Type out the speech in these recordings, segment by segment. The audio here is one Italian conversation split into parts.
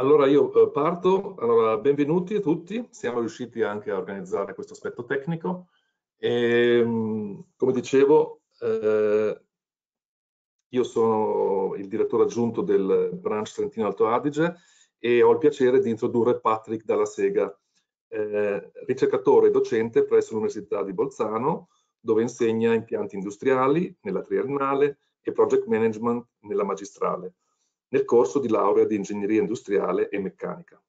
Allora io eh, parto, allora, benvenuti a tutti, siamo riusciti anche a organizzare questo aspetto tecnico e ehm, come dicevo eh, io sono il direttore aggiunto del branch Trentino Alto Adige e ho il piacere di introdurre Patrick Dalla Sega, eh, ricercatore e docente presso l'Università di Bolzano dove insegna impianti industriali nella triennale e project management nella magistrale nel corso di laurea di ingegneria industriale e meccanica.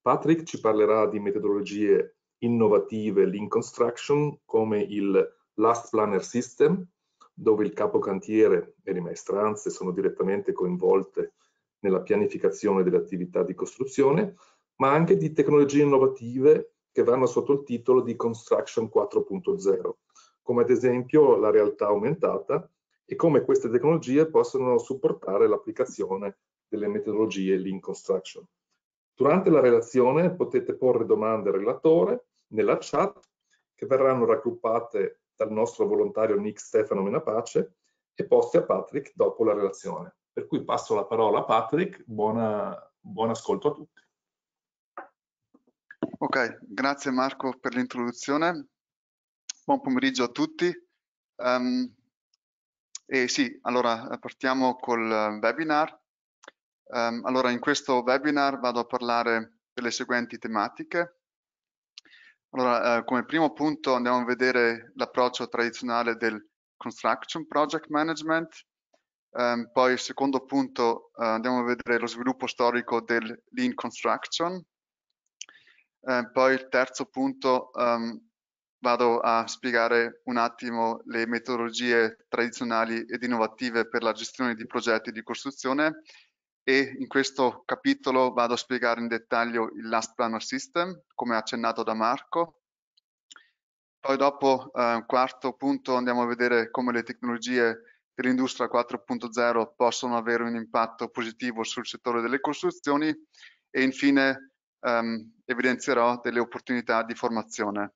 Patrick ci parlerà di metodologie innovative link construction come il Last Planner System, dove il capocantiere e le maestranze sono direttamente coinvolte nella pianificazione delle attività di costruzione, ma anche di tecnologie innovative che vanno sotto il titolo di Construction 4.0, come ad esempio la realtà aumentata, e come queste tecnologie possono supportare l'applicazione delle metodologie Lean Construction. Durante la relazione potete porre domande al relatore nella chat che verranno raggruppate dal nostro volontario Nick Stefano Menapace e poste a Patrick dopo la relazione. Per cui passo la parola a Patrick, Buona, buon ascolto a tutti. Ok, grazie Marco per l'introduzione. Buon pomeriggio a tutti. Um, e eh, sì, allora eh, partiamo col eh, webinar. Um, allora in questo webinar vado a parlare delle seguenti tematiche. Allora, eh, come primo punto andiamo a vedere l'approccio tradizionale del Construction Project Management. Um, poi il secondo punto uh, andiamo a vedere lo sviluppo storico del Lean Construction. Uh, poi il terzo punto um, vado a spiegare un attimo le metodologie tradizionali ed innovative per la gestione di progetti di costruzione e in questo capitolo vado a spiegare in dettaglio il Last Planner System, come accennato da Marco. Poi dopo, eh, quarto punto, andiamo a vedere come le tecnologie dell'industria 4.0 possono avere un impatto positivo sul settore delle costruzioni e infine ehm, evidenzierò delle opportunità di formazione.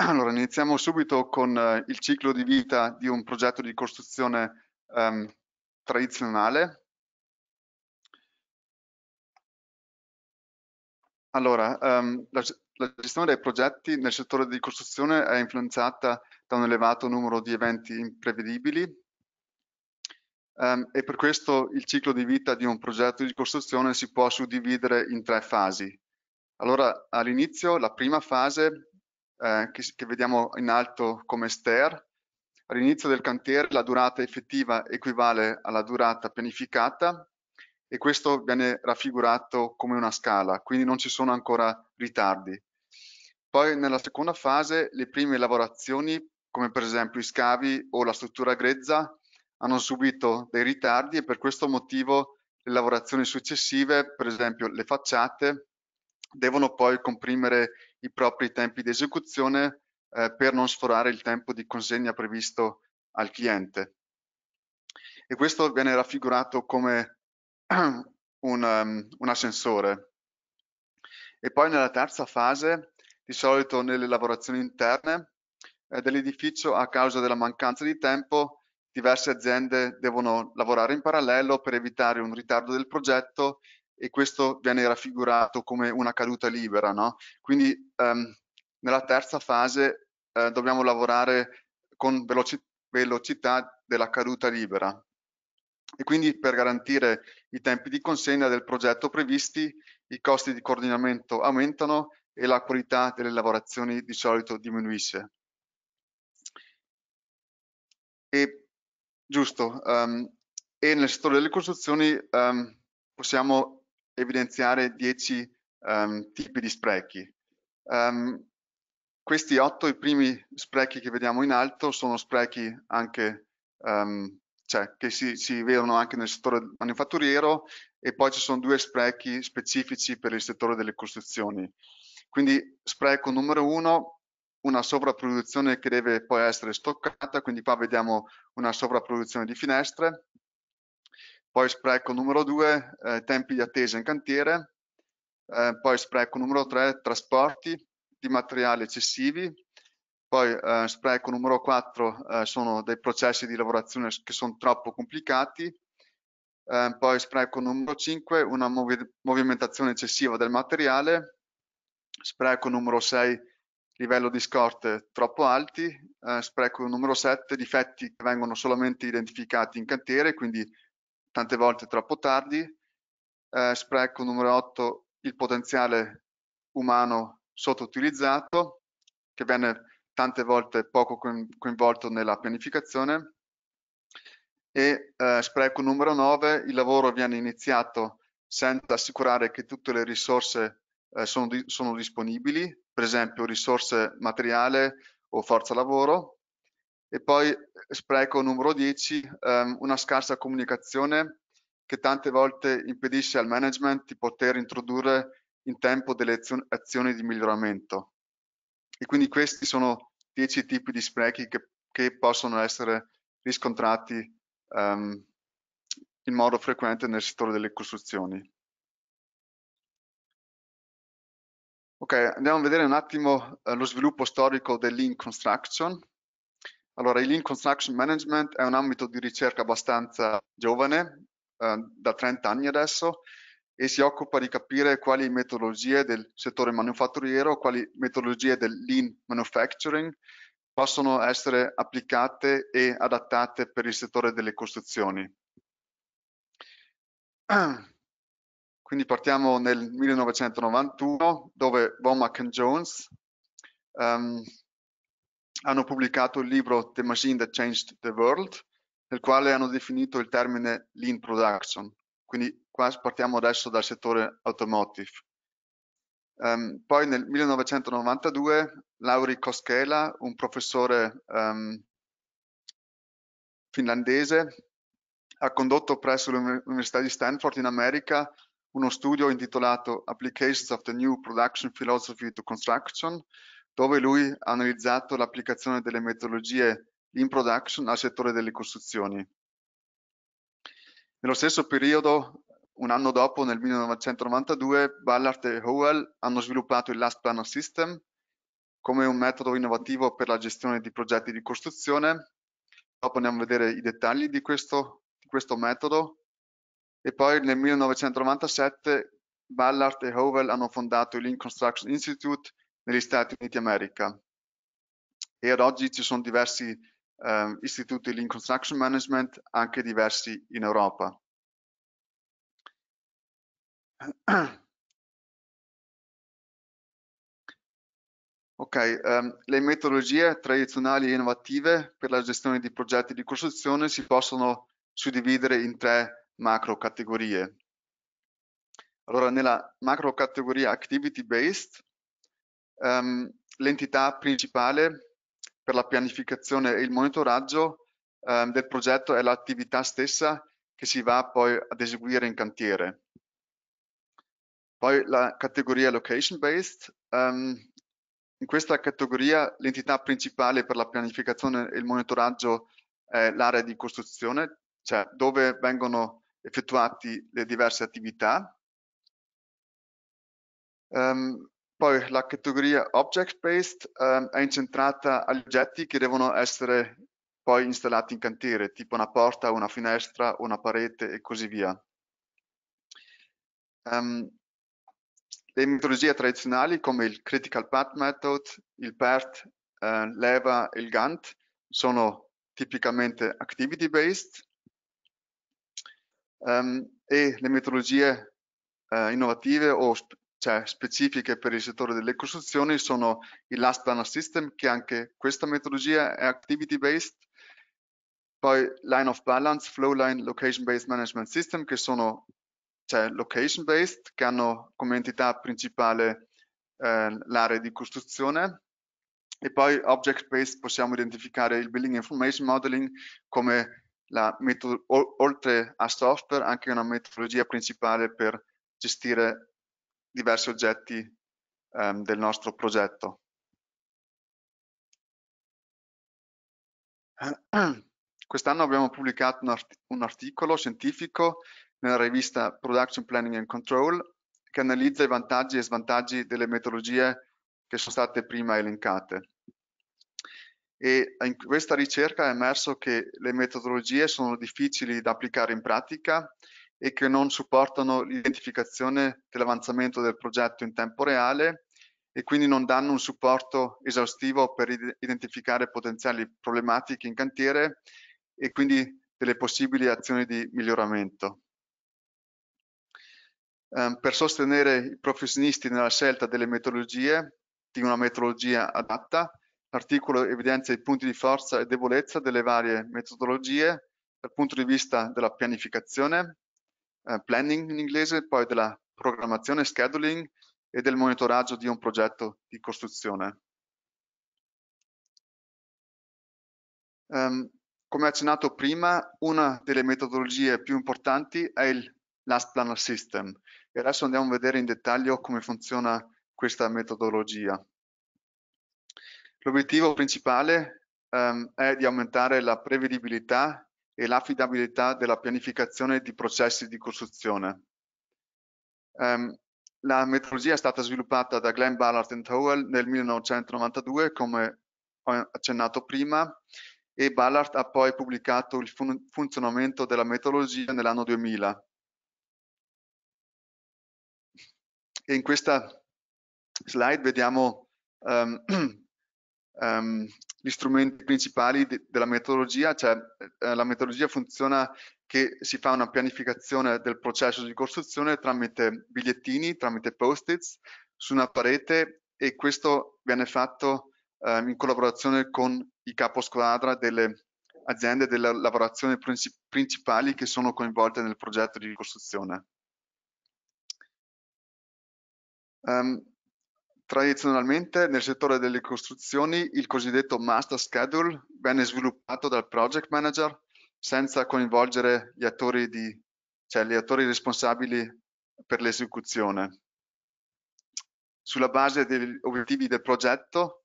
Allora, iniziamo subito con eh, il ciclo di vita di un progetto di costruzione ehm, tradizionale. Allora, ehm, la, la gestione dei progetti nel settore di costruzione è influenzata da un elevato numero di eventi imprevedibili, Um, e per questo il ciclo di vita di un progetto di costruzione si può suddividere in tre fasi. Allora, all'inizio, la prima fase eh, che, che vediamo in alto come STER. All'inizio del cantiere la durata effettiva equivale alla durata pianificata e questo viene raffigurato come una scala, quindi non ci sono ancora ritardi. Poi nella seconda fase le prime lavorazioni, come per esempio i scavi o la struttura grezza, hanno subito dei ritardi e per questo motivo le lavorazioni successive, per esempio le facciate, devono poi comprimere i propri tempi di esecuzione eh, per non sforare il tempo di consegna previsto al cliente. E questo viene raffigurato come un, um, un ascensore. E poi nella terza fase, di solito nelle lavorazioni interne eh, dell'edificio, a causa della mancanza di tempo, diverse aziende devono lavorare in parallelo per evitare un ritardo del progetto e questo viene raffigurato come una caduta libera. No? Quindi ehm, nella terza fase eh, dobbiamo lavorare con veloci velocità della caduta libera e quindi per garantire i tempi di consegna del progetto previsti i costi di coordinamento aumentano e la qualità delle lavorazioni di solito diminuisce. E, giusto, um, e nel settore delle costruzioni um, possiamo evidenziare 10 um, ehm, tipi di sprechi. Um, questi 8, i primi sprechi che vediamo in alto, sono sprechi anche, um, cioè, che si, si vedono anche nel settore manifatturiero e poi ci sono due sprechi specifici per il settore delle costruzioni. Quindi spreco numero uno, una sovrapproduzione che deve poi essere stoccata, quindi qua vediamo una sovrapproduzione di finestre poi spreco numero due, eh, tempi di attesa in cantiere, eh, poi spreco numero tre, trasporti di materiali eccessivi, poi eh, spreco numero 4 eh, sono dei processi di lavorazione che sono troppo complicati, eh, poi spreco numero cinque, una mov movimentazione eccessiva del materiale, spreco numero sei, livello di scorte troppo alti, eh, spreco numero 7, difetti che vengono solamente identificati in cantiere, quindi tante volte troppo tardi. Eh, spreco numero 8, il potenziale umano sottoutilizzato, che viene tante volte poco coinvolto nella pianificazione. E eh, spreco numero 9, il lavoro viene iniziato senza assicurare che tutte le risorse eh, sono, di sono disponibili, per esempio risorse materiale o forza lavoro, e poi eh, spreco numero 10, ehm, una scarsa comunicazione che tante volte impedisce al management di poter introdurre in tempo delle azioni di miglioramento. E quindi questi sono 10 tipi di sprechi che, che possono essere riscontrati ehm, in modo frequente nel settore delle costruzioni. Ok, andiamo a vedere un attimo eh, lo sviluppo storico dell'in construction. Allora, il Lean Construction Management è un ambito di ricerca abbastanza giovane, eh, da 30 anni adesso, e si occupa di capire quali metodologie del settore manufatturiero, quali metodologie del lean manufacturing possono essere applicate e adattate per il settore delle costruzioni. Quindi partiamo nel 1991 dove Von Jones um, hanno pubblicato il libro The Machine That Changed the World, nel quale hanno definito il termine lean production. Quindi qua partiamo adesso dal settore automotive. Um, poi nel 1992 Lauri Koskela, un professore um, finlandese, ha condotto presso l'Università di Stanford in America uno studio intitolato Applications of the New Production Philosophy to Construction, dove lui ha analizzato l'applicazione delle metodologie in production al settore delle costruzioni. Nello stesso periodo, un anno dopo, nel 1992, Ballard e Howell hanno sviluppato il Last Planner System come un metodo innovativo per la gestione di progetti di costruzione. Dopo andiamo a vedere i dettagli di questo, di questo metodo. E poi nel 1997 Ballard e Howell hanno fondato il Lean Construction Institute negli Stati Uniti d'America e ad oggi ci sono diversi eh, istituti di construction management, anche diversi in Europa. Ok, um, le metodologie tradizionali e innovative per la gestione di progetti di costruzione si possono suddividere in tre macro categorie. Allora, nella macro categoria activity based, um, l'entità principale per la pianificazione e il monitoraggio um, del progetto è l'attività stessa che si va poi ad eseguire in cantiere. Poi la categoria location based. Um, ehm, in questa categoria l'entità principale per la pianificazione e il monitoraggio è l'area di costruzione, cioè dove vengono effettuate le diverse attività. Um, poi la categoria object-based eh, è incentrata agli oggetti che devono essere poi installati in cantiere, tipo una porta, una finestra, una parete e così via. Um, le metodologie tradizionali come il Critical Path Method, il PERT, eh, l'EVA e il GANT sono tipicamente activity based um, ehm, e le metodologie eh, innovative o cioè specifiche per il settore delle costruzioni sono il Last Planner System, che anche questa metodologia è activity based, poi Line of Balance, Flow Line, Location Based Management System, che sono cioè, location based, che hanno come entità principale eh, l'area di costruzione, e poi object based possiamo identificare il Building Information Modeling come la oltre a software anche una metodologia principale per gestire diversi oggetti ehm, del nostro progetto. Quest'anno abbiamo pubblicato un, art un articolo scientifico nella rivista Production Planning and Control che analizza i vantaggi e svantaggi delle metodologie che sono state prima elencate. E in questa ricerca è emerso che le metodologie sono difficili da applicare in pratica e che non supportano l'identificazione dell'avanzamento del progetto in tempo reale e quindi non danno un supporto esaustivo per identificare potenziali problematiche in cantiere e quindi delle possibili azioni di miglioramento. Um, per sostenere i professionisti nella scelta delle metodologie, di una metodologia adatta, l'articolo evidenzia i punti di forza e debolezza delle varie metodologie dal punto di vista della pianificazione, eh, planning in inglese, poi della programmazione scheduling e del monitoraggio di un progetto di costruzione. Um, come accennato prima, una delle metodologie più importanti è il Last Planner System e adesso andiamo a vedere in dettaglio come funziona questa metodologia. L'obiettivo principale um, è di aumentare la prevedibilità e l'affidabilità della pianificazione di processi di costruzione. Um, la metodologia è stata sviluppata da Glenn Ballard and Howell nel 1992, come ho accennato prima, e Ballard ha poi pubblicato il fun funzionamento della metodologia nell'anno 2000. E in questa slide vediamo um, um, gli strumenti principali de della metodologia, cioè eh, la metodologia funziona che si fa una pianificazione del processo di costruzione tramite bigliettini, tramite post-its su una parete e questo viene fatto eh, in collaborazione con i caposquadra delle aziende delle lavorazioni princip principali che sono coinvolte nel progetto di costruzione. Um, ehm, Tradizionalmente nel settore delle costruzioni il cosiddetto master schedule venne sviluppato dal project manager senza coinvolgere gli attori, di, cioè gli attori responsabili per l'esecuzione. Sulla base degli obiettivi del progetto,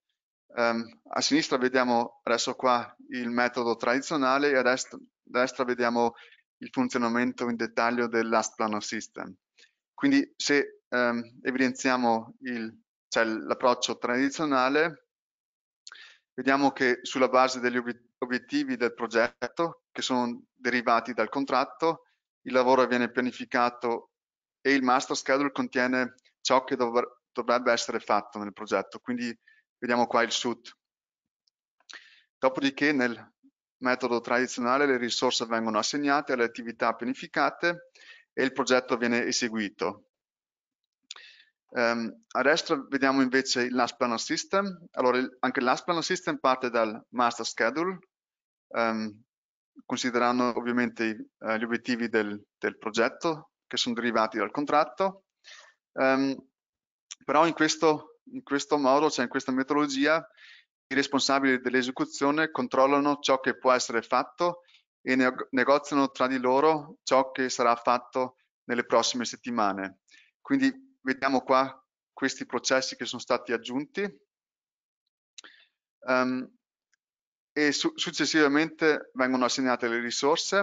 ehm, a sinistra vediamo adesso qua il metodo tradizionale e a destra, a destra vediamo il funzionamento in dettaglio del last plan of System. Quindi se ehm, evidenziamo il c'è l'approccio tradizionale, vediamo che sulla base degli obiettivi del progetto, che sono derivati dal contratto, il lavoro viene pianificato e il master schedule contiene ciò che dovr dovrebbe essere fatto nel progetto, quindi vediamo qua il SUT. Dopodiché nel metodo tradizionale le risorse vengono assegnate alle attività pianificate e il progetto viene eseguito. Um, a destra vediamo invece il last planner system. Allora, il, anche il last planner system parte dal master schedule, um, considerando ovviamente uh, gli obiettivi del, del, progetto che sono derivati dal contratto. Um, però in questo, in questo modo, cioè in questa metodologia, i responsabili dell'esecuzione controllano ciò che può essere fatto e ne negoziano tra di loro ciò che sarà fatto nelle prossime settimane. Quindi vediamo qua questi processi che sono stati aggiunti um, e su successivamente vengono assegnate le risorse,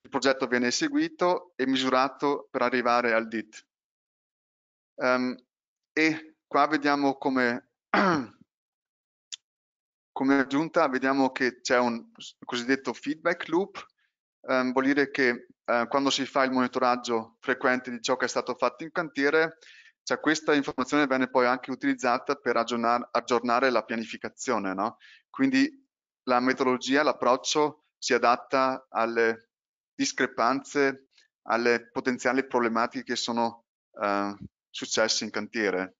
il progetto viene eseguito e misurato per arrivare al DIT. Um, ehm, e qua vediamo come, come aggiunta, vediamo che c'è un cosiddetto feedback loop, um, vuol dire che eh, quando si fa il monitoraggio frequente di ciò che è stato fatto in cantiere, cioè questa informazione viene poi anche utilizzata per aggiornare, aggiornare la pianificazione. No? Quindi la metodologia, l'approccio si adatta alle discrepanze, alle potenziali problematiche che sono eh, successe in cantiere.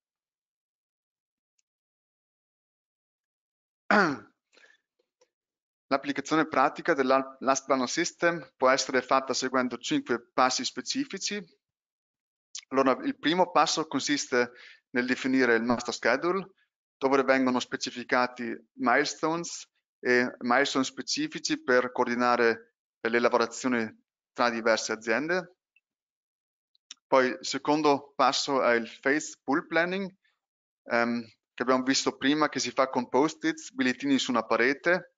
L'applicazione pratica dell'Last Plano System può essere fatta seguendo cinque passi specifici. Allora, il primo passo consiste nel definire il master schedule, dove vengono specificati milestones e milestone specifici per coordinare le lavorazioni tra diverse aziende. Poi il secondo passo è il phase pool planning, ehm, che abbiamo visto prima che si fa con post-its, bigliettini su una parete,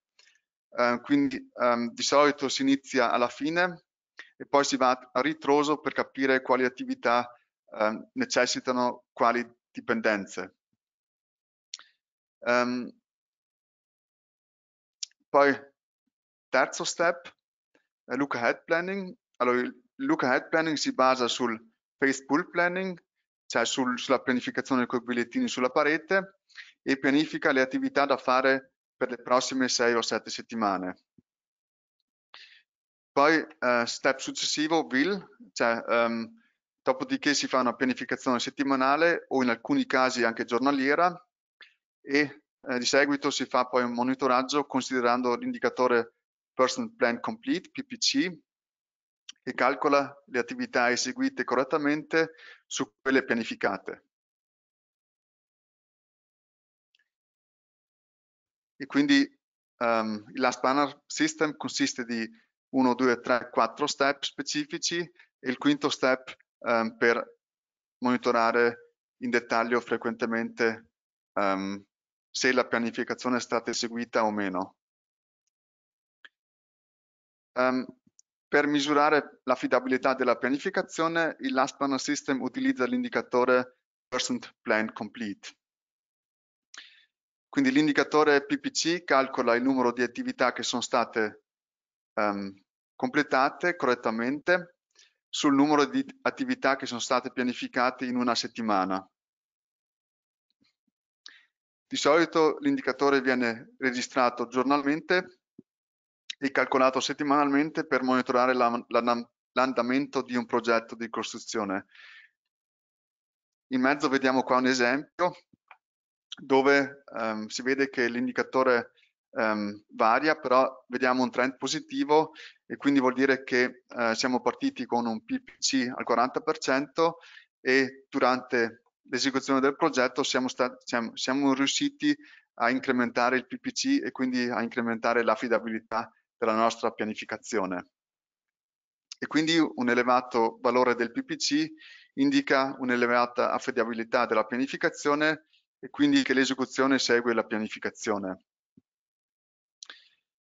Ehm, quindi ehm, di solito si inizia alla fine e poi si va a ritroso per capire quali attività ehm, necessitano quali dipendenze. Um, poi terzo step, eh, look ahead planning. Allora, il look ahead planning si basa sul phase pull planning, cioè sul, sulla pianificazione con i bigliettini sulla parete e pianifica le attività da fare per le prossime 6 o 7 settimane. Poi eh, step successivo, will, cioè um, dopodiché si fa una pianificazione settimanale o in alcuni casi anche giornaliera e eh, di seguito si fa poi un monitoraggio considerando l'indicatore Person Plan Complete, PPC, che calcola le attività eseguite correttamente su quelle pianificate. e quindi um, il last banner system consiste di 1, 2, 3, 4 step specifici e il quinto step um, per monitorare in dettaglio frequentemente um, se la pianificazione è stata eseguita o meno. Um, per misurare l'affidabilità della pianificazione, il Last Banner System utilizza l'indicatore percent plan complete. Quindi l'indicatore PPC calcola il numero di attività che sono state um, completate correttamente sul numero di attività che sono state pianificate in una settimana. Di solito l'indicatore viene registrato giornalmente e calcolato settimanalmente per monitorare l'andamento di un progetto di costruzione. In mezzo vediamo qua un esempio dove ehm, si vede che l'indicatore ehm, varia, però vediamo un trend positivo e quindi vuol dire che eh, siamo partiti con un PPC al 40% e durante l'esecuzione del progetto siamo, siamo, siamo riusciti a incrementare il PPC e quindi a incrementare l'affidabilità della nostra pianificazione. E quindi un elevato valore del PPC indica un'elevata affidabilità della pianificazione e quindi che l'esecuzione segue la pianificazione.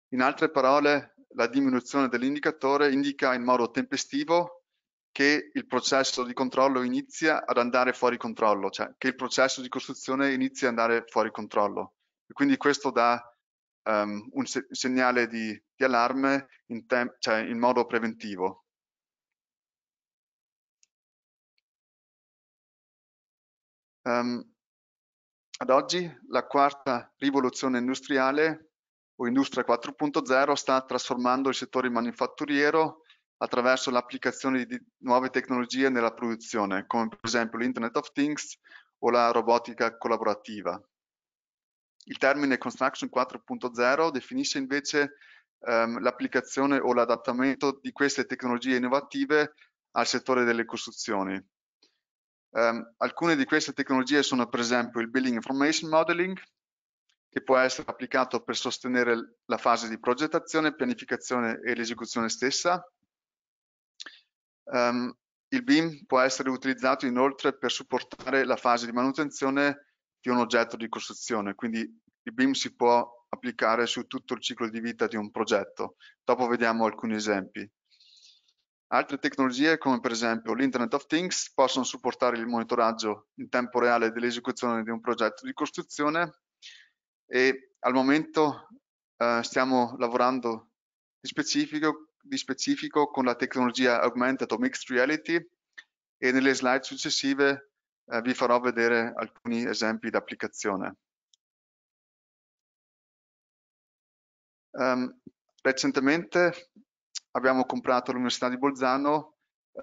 In altre parole, la diminuzione dell'indicatore indica in modo tempestivo che il processo di controllo inizia ad andare fuori controllo, cioè che il processo di costruzione inizia ad andare fuori controllo. E quindi questo dà um, un se segnale di, di allarme in, cioè in modo preventivo. Um, ad oggi la quarta rivoluzione industriale o Industria 4.0 sta trasformando il settore manifatturiero attraverso l'applicazione di nuove tecnologie nella produzione, come per esempio l'Internet of Things o la robotica collaborativa. Il termine Construction 4.0 definisce invece ehm, l'applicazione o l'adattamento di queste tecnologie innovative al settore delle costruzioni, Um, alcune di queste tecnologie sono per esempio il Billing Information Modeling, che può essere applicato per sostenere la fase di progettazione, pianificazione e l'esecuzione stessa. Um, il BIM può essere utilizzato inoltre per supportare la fase di manutenzione di un oggetto di costruzione, quindi il BIM si può applicare su tutto il ciclo di vita di un progetto. Dopo vediamo alcuni esempi. Altre tecnologie, come per esempio l'Internet of Things, possono supportare il monitoraggio in tempo reale dell'esecuzione di un progetto di costruzione e al momento eh, stiamo lavorando di specifico, di specifico, con la tecnologia Augmented o Mixed Reality e nelle slide successive eh, vi farò vedere alcuni esempi di applicazione. Um, ehm, recentemente abbiamo comprato all'Università di Bolzano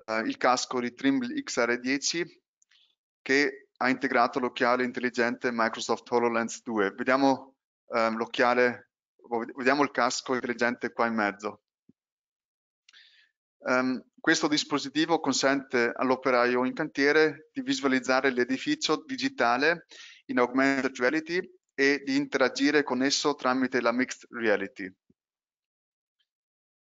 eh, il casco di Trimble XR10 che ha integrato l'occhiale intelligente Microsoft HoloLens 2. Vediamo eh, l'occhiale, vediamo il casco intelligente qua in mezzo. Um, questo dispositivo consente all'operaio in cantiere di visualizzare l'edificio digitale in augmented reality e di interagire con esso tramite la mixed reality.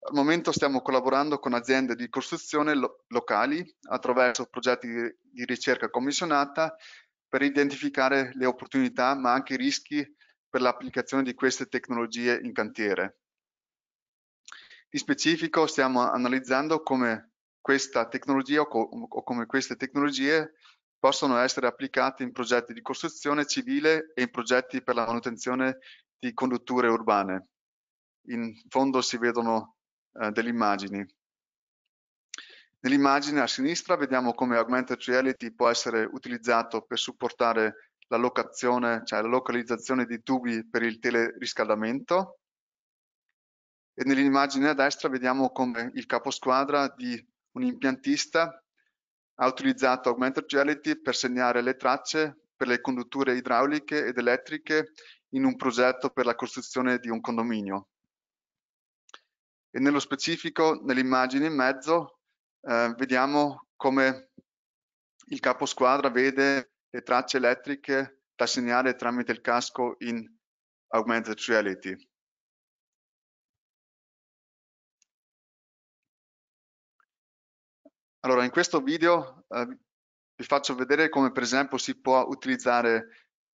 Al momento stiamo collaborando con aziende di costruzione lo locali attraverso progetti di, di ricerca commissionata per identificare le opportunità ma anche i rischi per l'applicazione di queste tecnologie in cantiere. Di specifico stiamo analizzando come questa tecnologia o, co o come queste tecnologie possono essere applicate in progetti di costruzione civile e in progetti per la manutenzione di condutture urbane. In fondo si vedono eh, delle immagini. Nell'immagine a sinistra vediamo come augmented reality può essere utilizzato per supportare la locazione, cioè la localizzazione di tubi per il teleriscaldamento e nell'immagine a destra vediamo come il caposquadra di un impiantista ha utilizzato augmented reality per segnare le tracce per le condutture idrauliche ed elettriche in un progetto per la costruzione di un condominio e nello specifico nell'immagine in mezzo eh, vediamo come il capo squadra vede le tracce elettriche da segnare tramite il casco in augmented reality. Allora, in questo video eh, vi faccio vedere come per esempio si può utilizzare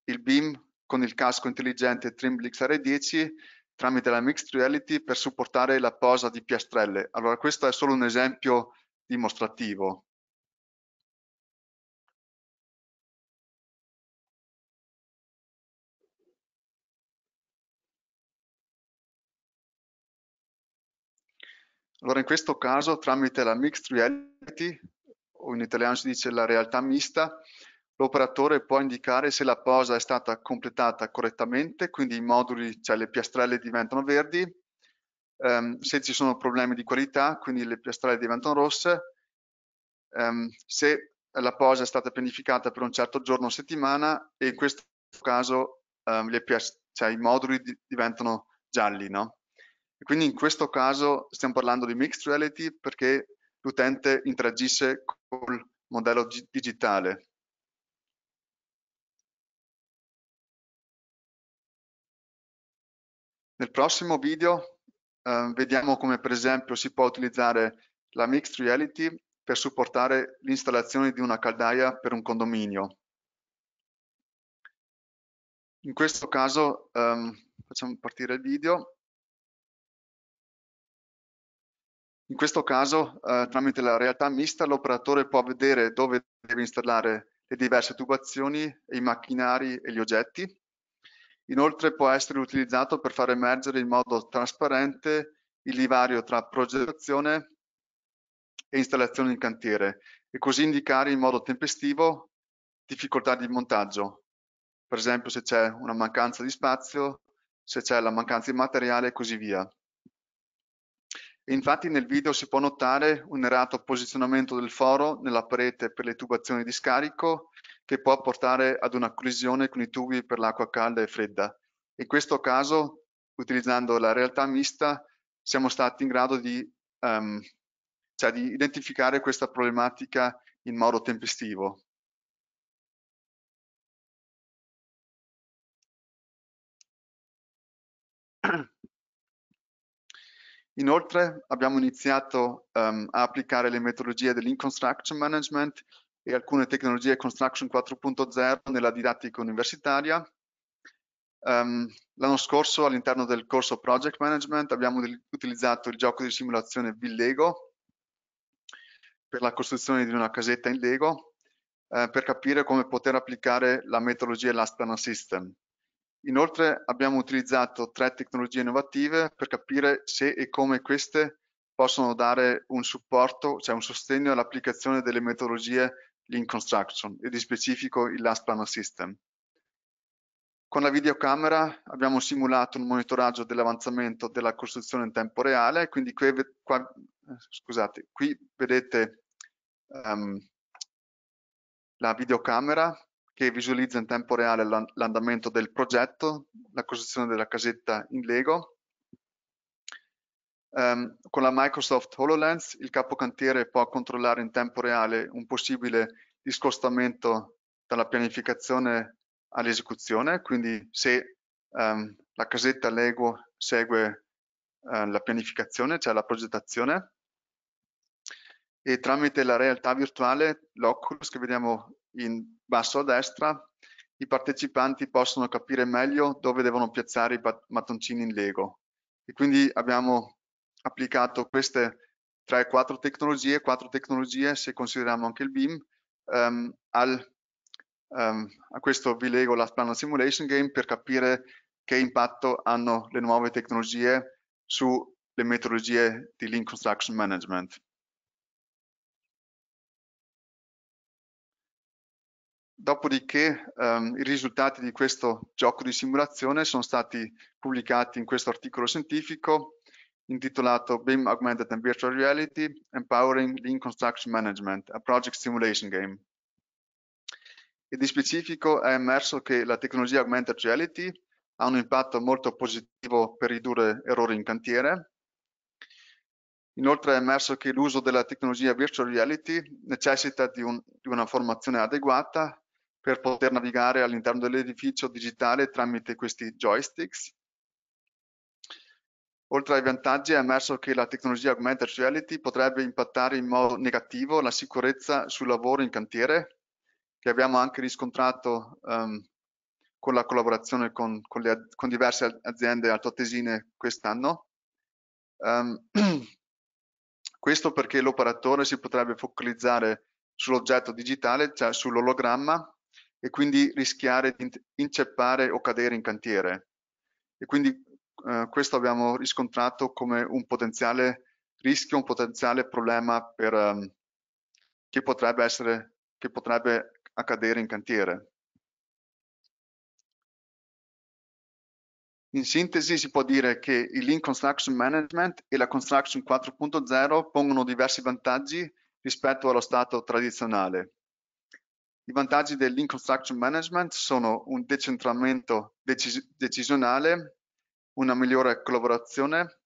il BIM con il casco intelligente Trimble xr 10 tramite la mixed reality per supportare la posa di piastrelle. Allora questo è solo un esempio dimostrativo. Allora in questo caso tramite la mixed reality, o in italiano si dice la realtà mista, L'operatore può indicare se la posa è stata completata correttamente, quindi i moduli, cioè le piastrelle diventano verdi, ehm, se ci sono problemi di qualità, quindi le piastrelle diventano rosse, ehm, se la posa è stata pianificata per un certo giorno o settimana e in questo caso ehm, cioè i moduli di diventano gialli. No? E quindi in questo caso stiamo parlando di mixed reality perché l'utente interagisce col modello digitale. Nel prossimo video eh, vediamo come per esempio si può utilizzare la Mixed Reality per supportare l'installazione di una caldaia per un condominio. In questo caso ehm, facciamo partire il video. In questo caso, eh, tramite la realtà mista, l'operatore può vedere dove deve installare le diverse tubazioni, i macchinari e gli oggetti Inoltre può essere utilizzato per far emergere in modo trasparente il divario tra progettazione e installazione in cantiere e così indicare in modo tempestivo difficoltà di montaggio, per esempio se c'è una mancanza di spazio, se c'è la mancanza di materiale e così via. Infatti nel video si può notare un errato posizionamento del foro nella parete per le tubazioni di scarico che può portare ad una collisione con i tubi per l'acqua calda e fredda. In questo caso, utilizzando la realtà mista, siamo stati in grado di, um, cioè di identificare questa problematica in modo tempestivo. Inoltre abbiamo iniziato um, a applicare le metodologie dell'in-construction management e alcune tecnologie construction 4.0 nella didattica universitaria. Um, L'anno scorso all'interno del corso project management abbiamo utilizzato il gioco di simulazione Villego per la costruzione di una casetta in Lego eh, per capire come poter applicare la metodologia Last System. Inoltre abbiamo utilizzato tre tecnologie innovative per capire se e come queste possono dare un supporto, cioè un sostegno all'applicazione delle metodologie Lean Construction e di specifico il Last Planner System. Con la videocamera abbiamo simulato un monitoraggio dell'avanzamento della costruzione in tempo reale, quindi qui, qua, scusate, qui vedete um, la videocamera che visualizza in tempo reale l'andamento del progetto, la costruzione della casetta in Lego. Um, con la Microsoft HoloLens il capocantiere può controllare in tempo reale un possibile discostamento dalla pianificazione all'esecuzione, quindi se um, la casetta Lego segue uh, la pianificazione, cioè la progettazione, e tramite la realtà virtuale, l'Oculus che vediamo in basso a destra, i partecipanti possono capire meglio dove devono piazzare i mattoncini in Lego. E quindi abbiamo applicato queste 3-4 tecnologie, 4 tecnologie se consideriamo anche il BIM, um, al, um, a questo V-Lego Last Plan Simulation Game per capire che impatto hanno le nuove tecnologie sulle metodologie di Lean Construction Management. Dopodiché ehm, i risultati di questo gioco di simulazione sono stati pubblicati in questo articolo scientifico intitolato BIM Augmented and Virtual Reality Empowering Lean Construction Management, a Project Simulation Game. E di specifico è emerso che la tecnologia Augmented Reality ha un impatto molto positivo per ridurre errori in cantiere. Inoltre è emerso che l'uso della tecnologia Virtual Reality necessita di, un, di una formazione adeguata per poter navigare all'interno dell'edificio digitale tramite questi joysticks. Oltre ai vantaggi è emerso che la tecnologia augmented reality potrebbe impattare in modo negativo la sicurezza sul lavoro in cantiere, che abbiamo anche riscontrato um, con la collaborazione con, con, le, con diverse aziende altoatesine quest'anno. Um, questo perché l'operatore si potrebbe focalizzare sull'oggetto digitale, cioè sull'ologramma, e quindi rischiare di inceppare o cadere in cantiere. E quindi eh, questo abbiamo riscontrato come un potenziale rischio, un potenziale problema per, um, che, potrebbe essere, che potrebbe accadere in cantiere. In sintesi si può dire che il Lean Construction Management e la Construction 4.0 pongono diversi vantaggi rispetto allo stato tradizionale. I vantaggi del Lean Construction Management sono un decentramento decis decisionale, una migliore collaborazione,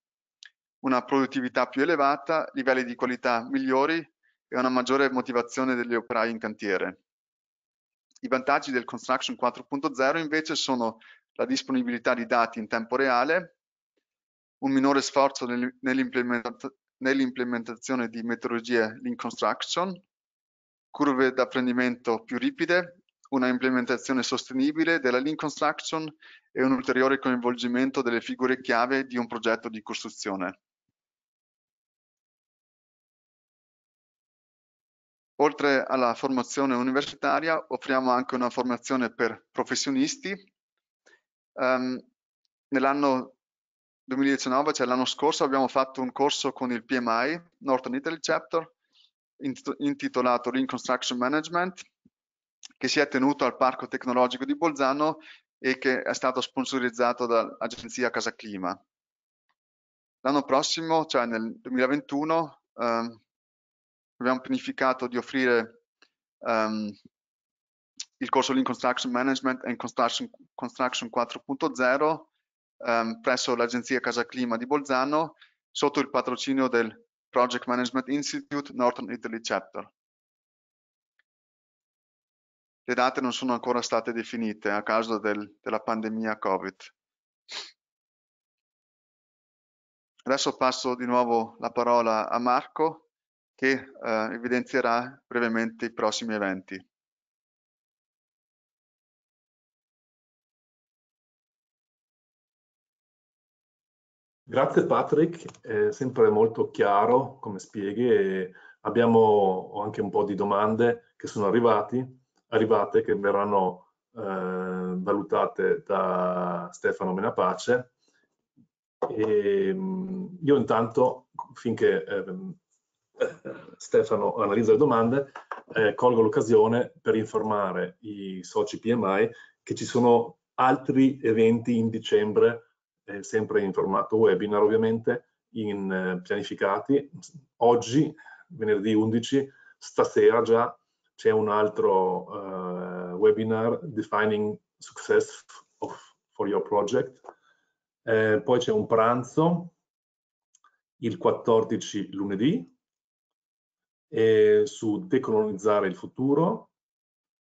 una produttività più elevata, livelli di qualità migliori e una maggiore motivazione degli operai in cantiere. I vantaggi del Construction 4.0 invece sono la disponibilità di dati in tempo reale, un minore sforzo nell'implementazione di metodologie Lean Construction, curve d'apprendimento più ripide, una implementazione sostenibile della link construction e un ulteriore coinvolgimento delle figure chiave di un progetto di costruzione. Oltre alla formazione universitaria, offriamo anche una formazione per professionisti. Um, Nell'anno 2019, cioè l'anno scorso, abbiamo fatto un corso con il PMI, Northern Italy Chapter, intitolato Lean Construction Management che si è tenuto al Parco Tecnologico di Bolzano e che è stato sponsorizzato dall'Agenzia Casa Clima. L'anno prossimo, cioè nel 2021, ehm, abbiamo pianificato di offrire ehm, il corso Lean Construction Management and Construction, Construction 4.0 ehm, presso l'Agenzia Casa Clima di Bolzano sotto il patrocinio del Project Management Institute Northern Italy Chapter. Le date non sono ancora state definite a causa del, della pandemia Covid. Adesso passo di nuovo la parola a Marco che eh, evidenzierà brevemente i prossimi eventi. Grazie Patrick, è sempre molto chiaro come spieghi e abbiamo anche un po' di domande che sono arrivati, arrivate che verranno eh, valutate da Stefano Menapace. E, mm, io intanto, finché eh, Stefano analizza le domande, eh, colgo l'occasione per informare i soci PMI che ci sono altri eventi in dicembre eh, sempre in formato webinar ovviamente, in eh, pianificati. Oggi, venerdì 11, stasera già c'è un altro eh, webinar, Defining Success of, for Your Project. Eh, poi c'è un pranzo il 14 lunedì su decolonizzare il futuro,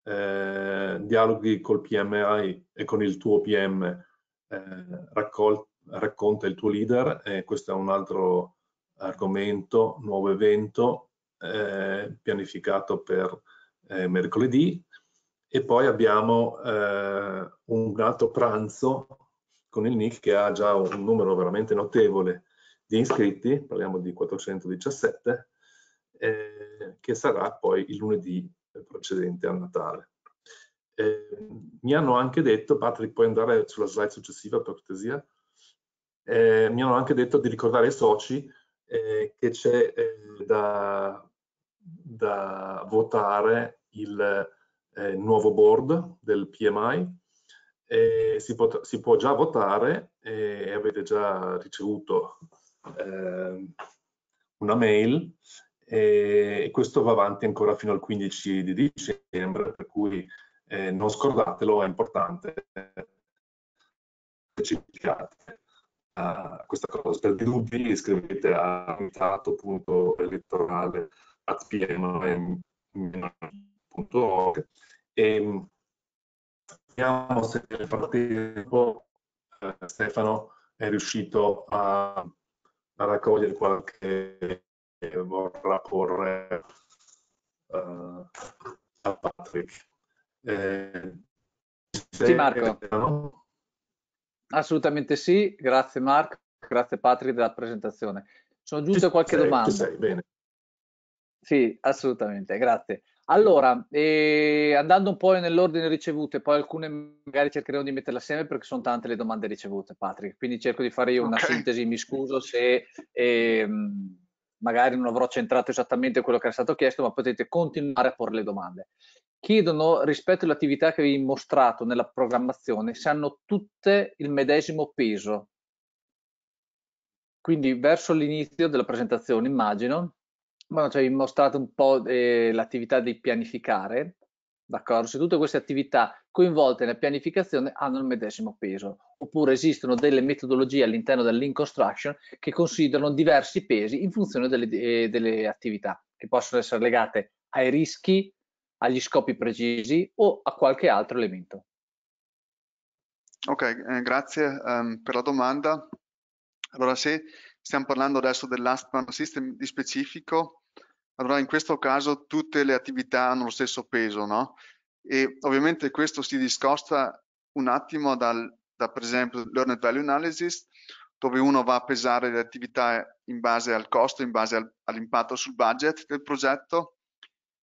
eh, dialoghi col PMI e con il tuo PM eh, raccol- racconta il tuo leader, questo è un altro argomento, nuovo evento eh, pianificato per eh, mercoledì e poi abbiamo un altro pranzo con il Nick che ha già un numero veramente notevole di iscritti, parliamo di 417, eh, che sarà poi il lunedì precedente a Natale. Eh, mi hanno anche detto, Patrick puoi andare sulla slide successiva per cortesia, eh, mi hanno anche detto di ricordare ai soci eh, che c'è eh, da, da, votare il eh, nuovo board del PMI, si può, si, può, già votare e avete già ricevuto ehm, una mail e questo va avanti ancora fino al 15 di dicembre, per cui eh, non scordatelo, è importante che specificate uh, ah, questa cosa. Per i dubbi iscrivete a comitato.elettorale.pm.org e ehm, vediamo se nel frattempo eh, Stefano è riuscito a, a raccogliere qualche vorrà porre uh, a Patrick. Eh, sì, Marco. Eh, assolutamente sì, grazie Marco, grazie Patrick della presentazione. Sono giuste qualche sei, domanda. Sei, bene. Sì, assolutamente, grazie. Allora, eh, andando un po' nell'ordine ricevute, poi alcune magari cercheremo di metterle assieme perché sono tante le domande ricevute, Patrick, quindi cerco di fare io una okay. sintesi, mi scuso se... Eh, magari non avrò centrato esattamente quello che era stato chiesto, ma potete continuare a porre le domande. Chiedono rispetto alle attività che vi ho mostrato nella programmazione se hanno tutte il medesimo peso. Quindi verso l'inizio della presentazione, immagino, ci cioè, hai mostrato un po' eh, l'attività di pianificare, D'accordo? Se tutte queste attività coinvolte nella pianificazione hanno il medesimo peso, oppure esistono delle metodologie all'interno dell'inconstruction che considerano diversi pesi in funzione delle, eh, delle attività, che possono essere legate ai rischi, agli scopi precisi o a qualche altro elemento. Ok, eh, grazie um, per la domanda. Allora, se stiamo parlando adesso dell'Astman System di specifico, allora in questo caso tutte le attività hanno lo stesso peso, no? E ovviamente questo si discosta un attimo dal, da per esempio Learned Value Analysis, dove uno va a pesare le attività in base al costo, in base al, all'impatto sul budget del progetto.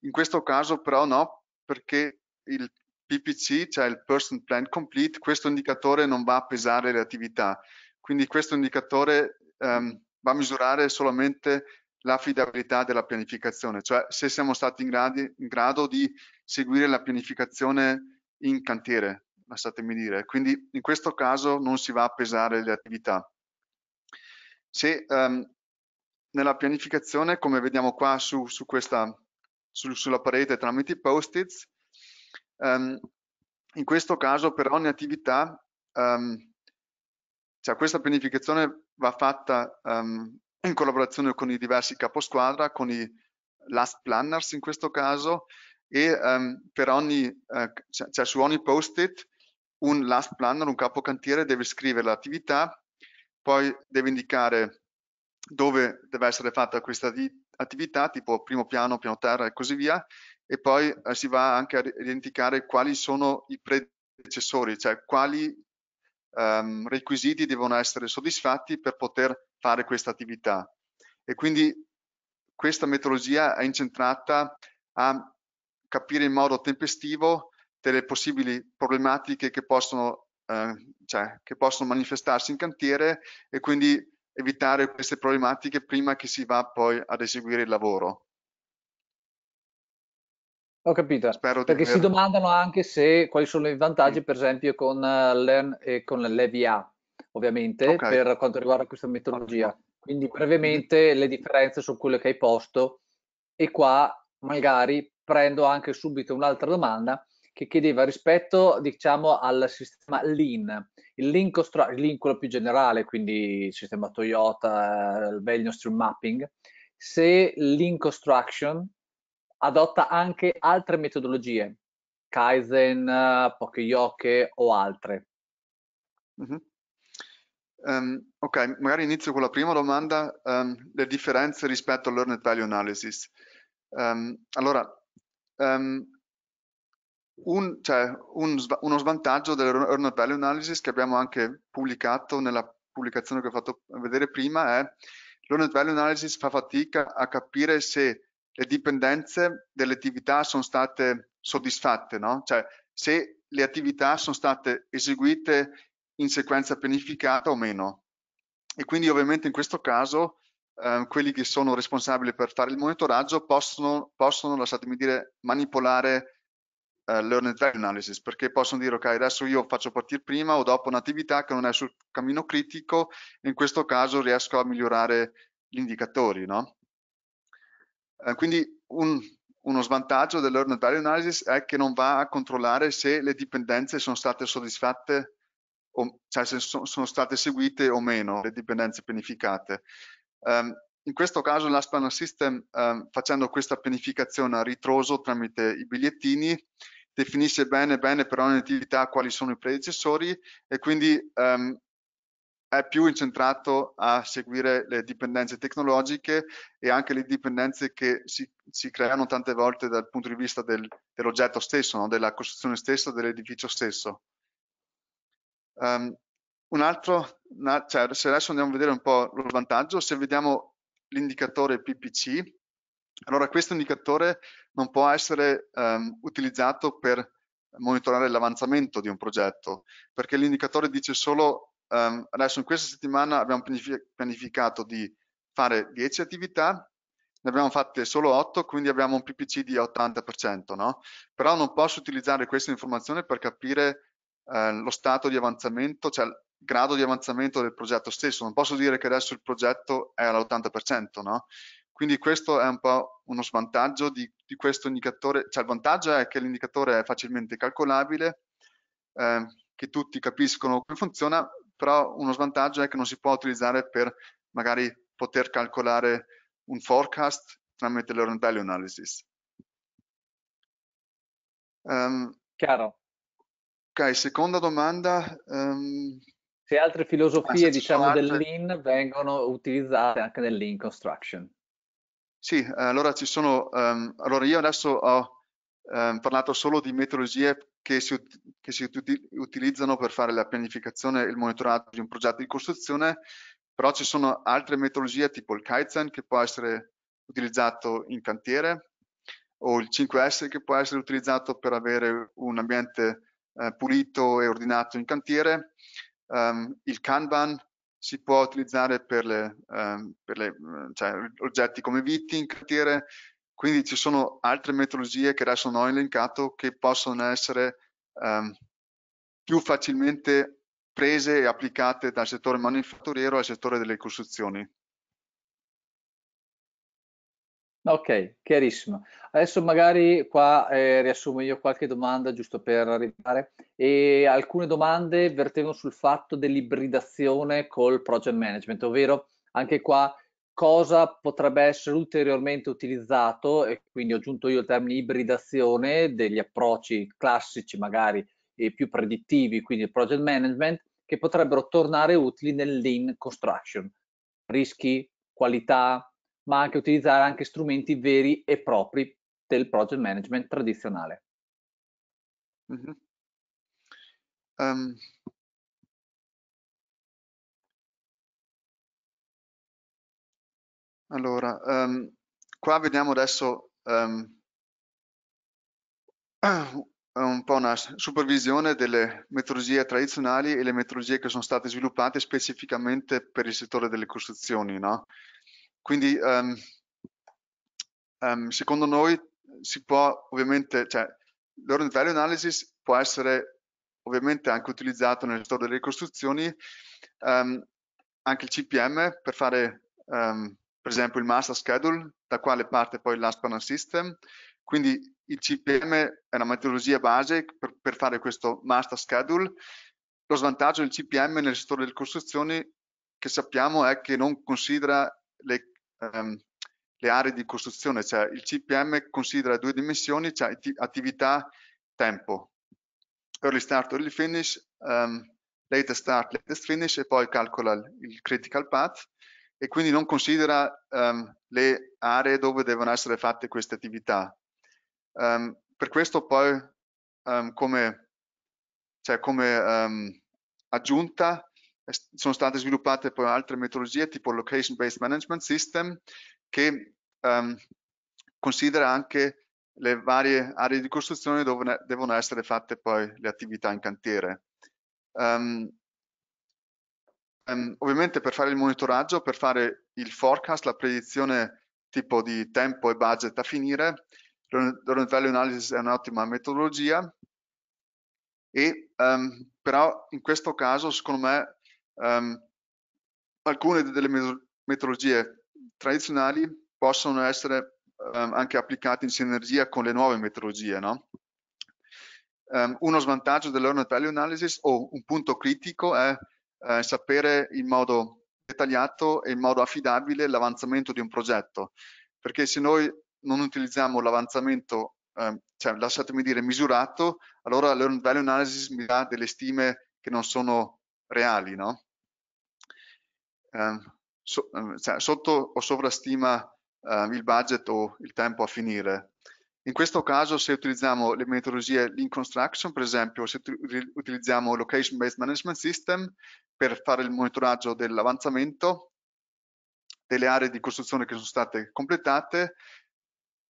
In questo caso però no, perché il PPC, cioè il Person Plan Complete, questo indicatore non va a pesare le attività. Quindi questo indicatore ehm, va a misurare solamente l'affidabilità della pianificazione, cioè se siamo stati in, gradi, in, grado di seguire la pianificazione in cantiere, lasciatemi dire. Quindi in questo caso non si va a pesare le attività. Se um, nella pianificazione, come vediamo qua su, su questa, su, sulla parete tramite i post-its, um, in questo caso per ogni attività, um, cioè questa pianificazione va fatta um, in collaborazione con i diversi caposquadra, con i last planners in questo caso, e um, per ogni, uh, cioè su ogni post-it un last planner, un capo cantiere, deve scrivere l'attività, poi deve indicare dove deve essere fatta questa attività, tipo primo piano, piano terra e così via, e poi eh, si va anche a identificare quali sono i predecessori, cioè quali um, requisiti devono essere soddisfatti per poter fare questa attività. E quindi questa metodologia è incentrata a capire in modo tempestivo delle possibili problematiche che possono, eh, cioè, che possono manifestarsi in cantiere e quindi evitare queste problematiche prima che si va poi ad eseguire il lavoro. Ho capito, Spero perché aver... si domandano anche se, quali sono i vantaggi, sì. per esempio, con eh, Learn e eh, con l'EVA, ovviamente, okay. per quanto riguarda questa metodologia. Quindi brevemente le differenze sono quelle che hai posto e qua magari prendo anche subito un'altra domanda che chiedeva rispetto diciamo al sistema Lean, il Lean, costra- lean quello più generale, quindi il sistema Toyota, eh, il value stream mapping, se Lean Construction adotta anche altre metodologie, Kaizen, Yoke o altre. Mm-hmm. Um, ok, magari inizio con la prima domanda, um, le differenze rispetto al Learned Value Analysis. Um, allora, un, cioè, un, uno svantaggio dell'Earned Value Analysis che abbiamo anche pubblicato nella pubblicazione che ho fatto vedere prima è l'Earned Value Analysis fa fatica a capire se le dipendenze delle attività sono state soddisfatte, no? Cioè se le attività sono state eseguite in sequenza pianificata o meno. E quindi ovviamente in questo caso eh, quelli che sono responsabili per fare il monitoraggio possono, possono lasciatemi dire, manipolare eh, learned value analysis, perché possono dire ok adesso io faccio partire prima o dopo un'attività che non è sul cammino critico, in questo caso riesco a migliorare gli indicatori, no? Eh, quindi un, uno svantaggio del dell'Earned Value Analysis è che non va a controllare se le dipendenze sono state soddisfatte, o, cioè se so, sono state seguite o meno le dipendenze pianificate. Um, in questo caso l'Asplan System, um, facendo questa pianificazione a ritroso tramite i bigliettini, definisce bene, bene per ogni attività quali sono i predecessori e quindi um, è più incentrato a seguire le dipendenze tecnologiche e anche le dipendenze che si, si creano tante volte dal punto di vista del, dell'oggetto stesso, no? della costruzione stessa, dell'edificio stesso. Um, un altro, una, cioè, se adesso andiamo a vedere un po' lo svantaggio, se vediamo l'indicatore PPC, allora questo indicatore non può essere um, utilizzato per monitorare l'avanzamento di un progetto, perché l'indicatore dice solo Um, adesso in questa settimana abbiamo pianificato di fare 10 attività, ne abbiamo fatte solo 8, quindi abbiamo un PPC di 80%, no? Però non posso utilizzare questa informazione per capire eh, lo stato di avanzamento, cioè il grado di avanzamento del progetto stesso. Non posso dire che adesso il progetto è all'80%, no? Quindi questo è un po' uno svantaggio di, di questo indicatore, cioè il vantaggio è che l'indicatore è facilmente calcolabile, eh, che tutti capiscono come funziona, però uno svantaggio è che non si può utilizzare per magari poter calcolare un forecast tramite learn value analysis. Um, Chiaro. Ok, seconda domanda. Um, se altre filosofie, diciamo, altre... del lean vengono utilizzate anche nel lean construction. Sì, allora ci sono, um, allora io adesso ho um, parlato solo di metodologie che si, che si utilizzano per fare la pianificazione e il monitoraggio di un progetto di costruzione, però ci sono altre metodologie tipo il Kaizen che può essere utilizzato in cantiere o il 5S che può essere utilizzato per avere un ambiente eh, pulito e ordinato in cantiere, um, il Kanban si può utilizzare per, le, um, per le, cioè, oggetti come viti in cantiere, quindi ci sono altre metodologie che adesso non ho elencato che possono essere ehm, più facilmente prese e applicate dal settore manifatturiero al settore delle costruzioni. Ok, chiarissimo. Adesso magari qua eh, riassumo io qualche domanda giusto per arrivare e alcune domande vertevano sul fatto dell'ibridazione col project management, ovvero anche qua cosa potrebbe essere ulteriormente utilizzato e quindi ho aggiunto io il termine ibridazione degli approcci classici magari e più predittivi, quindi il project management, che potrebbero tornare utili nell'in construction, rischi, qualità, ma anche utilizzare anche strumenti veri e propri del project management tradizionale. Mm -hmm. um, Allora, um, qua vediamo adesso um, un po' una supervisione delle metodologie tradizionali e le metodologie che sono state sviluppate specificamente per il settore delle costruzioni. No? Quindi um, um, secondo noi si può ovviamente, cioè l'ordine value analysis può essere ovviamente anche utilizzato nel settore delle costruzioni, um, anche il CPM per fare per esempio il master schedule, da quale parte poi l'Ast Panel System. Quindi il CPM è una metodologia base per, per fare questo master schedule. Lo svantaggio del CPM nel settore delle costruzioni che sappiamo è che non considera le, ehm, le aree di costruzione, cioè il CPM considera due dimensioni, cioè attività tempo, early start, early finish, um, latest start, latest finish e poi calcola il critical path e quindi non considera um, le aree dove devono essere fatte queste attività. Um, per questo poi um, come, cioè come aggiunta sono state sviluppate poi altre metodologie tipo Location Based Management System che considera anche le varie aree di costruzione dove devono essere fatte poi le attività in cantiere. Um, Um, ovviamente per fare il monitoraggio, per fare il forecast, la predizione tipo di tempo e budget a finire, l'Orient Value Analysis è un'ottima metodologia e um, però in questo caso secondo me um, alcune delle metodologie tradizionali possono essere anche applicate in sinergia con le nuove metodologie. No? uno svantaggio dell'Orient Value Analysis o un punto critico è eh, sapere in modo dettagliato e in modo affidabile l'avanzamento di un progetto, perché se noi non utilizziamo l'avanzamento, eh, cioè lasciatemi dire misurato, allora l'earned value analysis mi dà delle stime che non sono reali, no? Eh, so, ehm, cioè, sotto o sovrastima ehm, il budget o il tempo a finire in questo caso se utilizziamo le metodologie Lean Construction, per esempio se utilizziamo Location Based Management System per fare il monitoraggio dell'avanzamento delle aree di costruzione che sono state completate,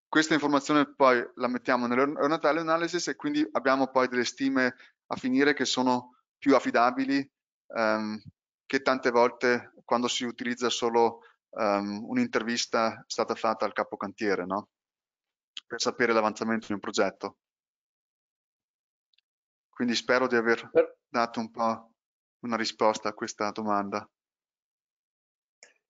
questa informazione poi la mettiamo nell'Eurnatario Analysis e quindi abbiamo poi delle stime a finire che sono più affidabili um, che tante volte quando si utilizza solo um, un'intervista stata fatta al capocantiere, no? per sapere l'avanzamento di un progetto. Quindi spero di aver dato un po' una risposta a questa domanda.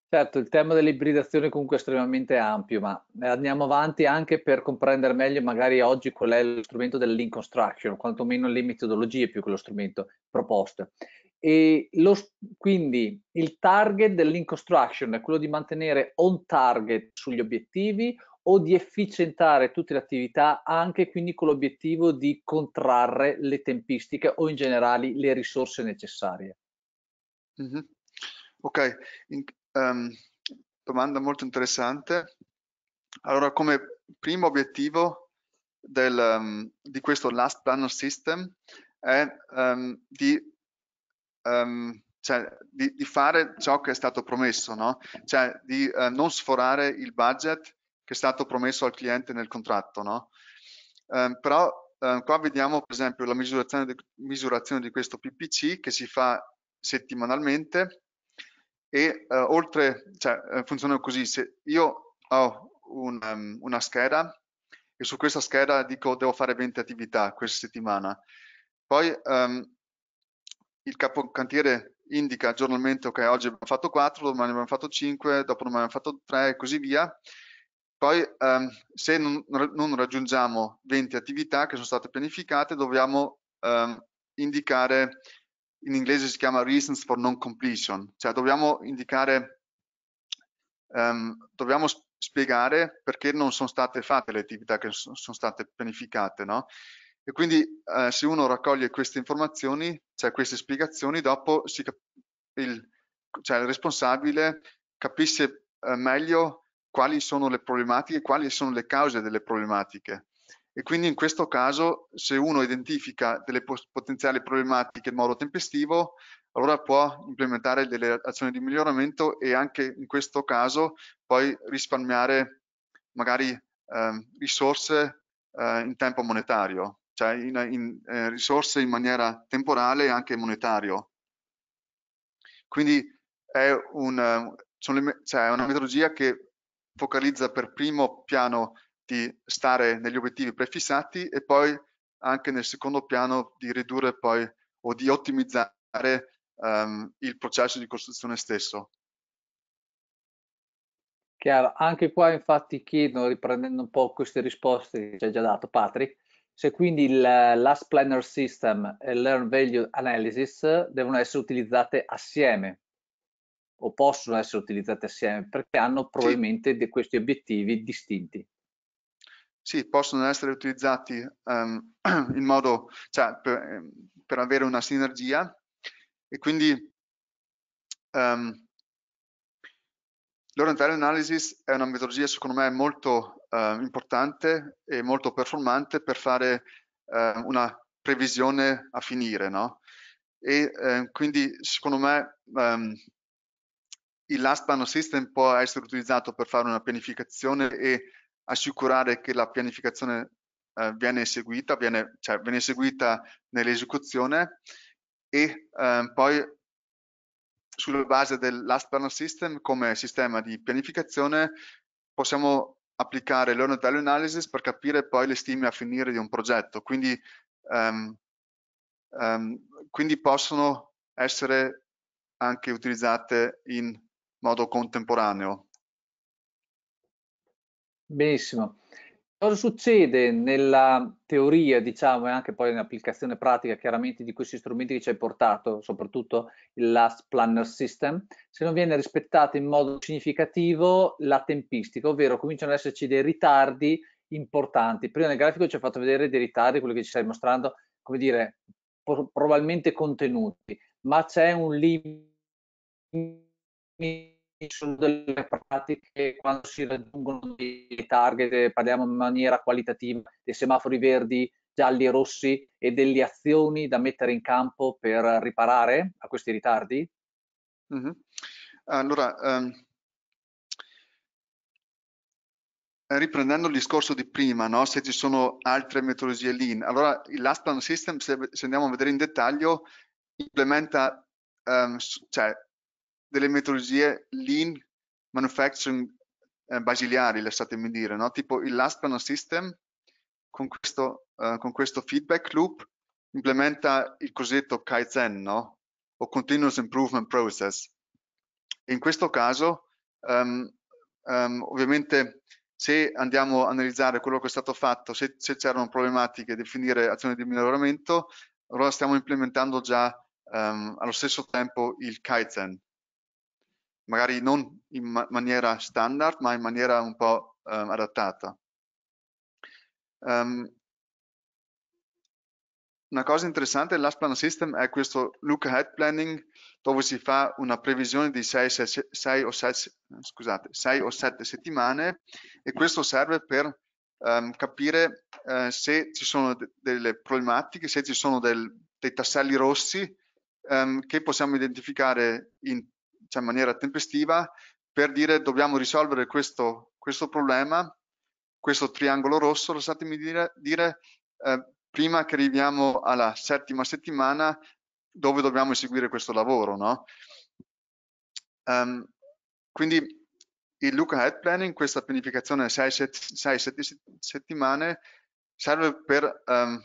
Certo, il tema dell'ibridazione è comunque estremamente ampio, ma andiamo avanti anche per comprendere meglio magari oggi qual è lo strumento dell'in construction, quantomeno le metodologie più che lo strumento proposto. E lo, quindi il target dell'inconstruction è quello di mantenere on target sugli obiettivi o di efficientare tutte le attività anche quindi con l'obiettivo di contrarre le tempistiche o in generale le risorse necessarie. Mm-hmm. Ok, in, um, domanda molto interessante. Allora, come primo obiettivo del, um, di questo Last Planner System è um, di cioè di, di, fare ciò che è stato promesso, no? cioè di eh, non sforare il budget che è stato promesso al cliente nel contratto. No? Um, però um, qua vediamo per esempio la misurazione di, misurazione di, questo PPC che si fa settimanalmente e uh, oltre, cioè, eh, funziona così, se io ho un, um, una scheda e su questa scheda dico devo fare 20 attività questa settimana, poi il capocantiere indica giornalmente ok oggi abbiamo fatto 4, domani abbiamo fatto 5, dopodomani abbiamo fatto 3 e così via poi ehm, se non, non, raggiungiamo 20 attività che sono state pianificate dobbiamo ehm, indicare, in inglese si chiama reasons for non completion, cioè dobbiamo indicare, ehm, dobbiamo spiegare perché non sono state fatte le attività che sono state pianificate. No? E quindi eh, se uno raccoglie queste informazioni, cioè queste spiegazioni, dopo il, cioè il responsabile capisce eh, meglio quali sono le problematiche, quali sono le cause delle problematiche. E quindi in questo caso se uno identifica delle potenziali problematiche in modo tempestivo, allora può implementare delle azioni di miglioramento e anche in questo caso poi risparmiare magari eh, risorse eh, in tempo monetario, cioè in, in, eh, risorse in maniera temporale e anche monetario. Quindi è un, sono le, cioè, una metodologia che focalizza per primo piano di stare negli obiettivi prefissati e poi anche nel secondo piano di ridurre poi o di ottimizzare um, il processo di costruzione stesso. Chiaro, anche qua infatti chiedo, riprendendo un po' queste risposte che ci hai già dato Patrick, se quindi il Last Planner System e Learn Value Analysis devono essere utilizzate assieme o possono essere utilizzate assieme perché hanno probabilmente sì. questi obiettivi distinti. Sì, possono essere utilizzati um, in modo, cioè, per, ehm, per, avere una sinergia e quindi um, ehm, l'oriental analysis è una metodologia secondo me molto uh, importante e molto performante per fare uh, una previsione a finire, no? E uh, quindi secondo me um, il last panel system può essere utilizzato per fare una pianificazione e assicurare che la pianificazione eh, viene eseguita, viene, cioè, viene eseguita nell'esecuzione e eh, poi sulla base del last panel system come sistema di pianificazione possiamo applicare learned value analysis per capire poi le stime a finire di un progetto. Quindi, um, um, quindi possono essere anche utilizzate in modo contemporaneo. Benissimo. Cosa succede nella teoria, diciamo, e anche poi nell'applicazione pratica, chiaramente, di questi strumenti che ci hai portato, soprattutto il Last Planner System, se non viene rispettata in modo significativo la tempistica, ovvero cominciano ad esserci dei ritardi importanti. Prima nel grafico ci hai fatto vedere dei ritardi, quello che ci stai mostrando, come dire, probabilmente contenuti, ma c'è un limite sono delle pratiche quando si raggiungono dei target, parliamo in maniera qualitativa, dei semafori verdi, gialli e rossi e delle azioni da mettere in campo per riparare a questi ritardi? Mm -hmm. Allora, um, riprendendo il discorso di prima, no? se ci sono altre metodologie lean, allora l'Aspan System, se, se, andiamo a vedere in dettaglio, implementa, um, cioè delle metodologie lean manufacturing eh, basiliari, lasciatemi dire, no? tipo il last panel system con questo, eh, con questo feedback loop implementa il cosiddetto Kaizen no? o Continuous Improvement Process. In questo caso, um, um, ovviamente, se andiamo a analizzare quello che è stato fatto, se, se c'erano problematiche, definire azioni di miglioramento, allora stiamo implementando già um, allo stesso tempo il Kaizen magari non in ma maniera standard, ma in maniera un po' um, adattata. Um, una cosa interessante dell'Ash System è questo look ahead planning dove si fa una previsione di 6, o, 7, 6 o 7 settimane e questo serve per um, capire uh, se ci sono de delle problematiche, se ci sono del, dei tasselli rossi um, che possiamo identificare in cioè in maniera tempestiva per dire dobbiamo risolvere questo, questo problema, questo triangolo rosso, lasciatemi dire, dire eh, prima che arriviamo alla settima settimana dove dobbiamo eseguire questo lavoro. No? Um, quindi il Luca Head Planning, questa pianificazione 6-7 settimane, serve per, um,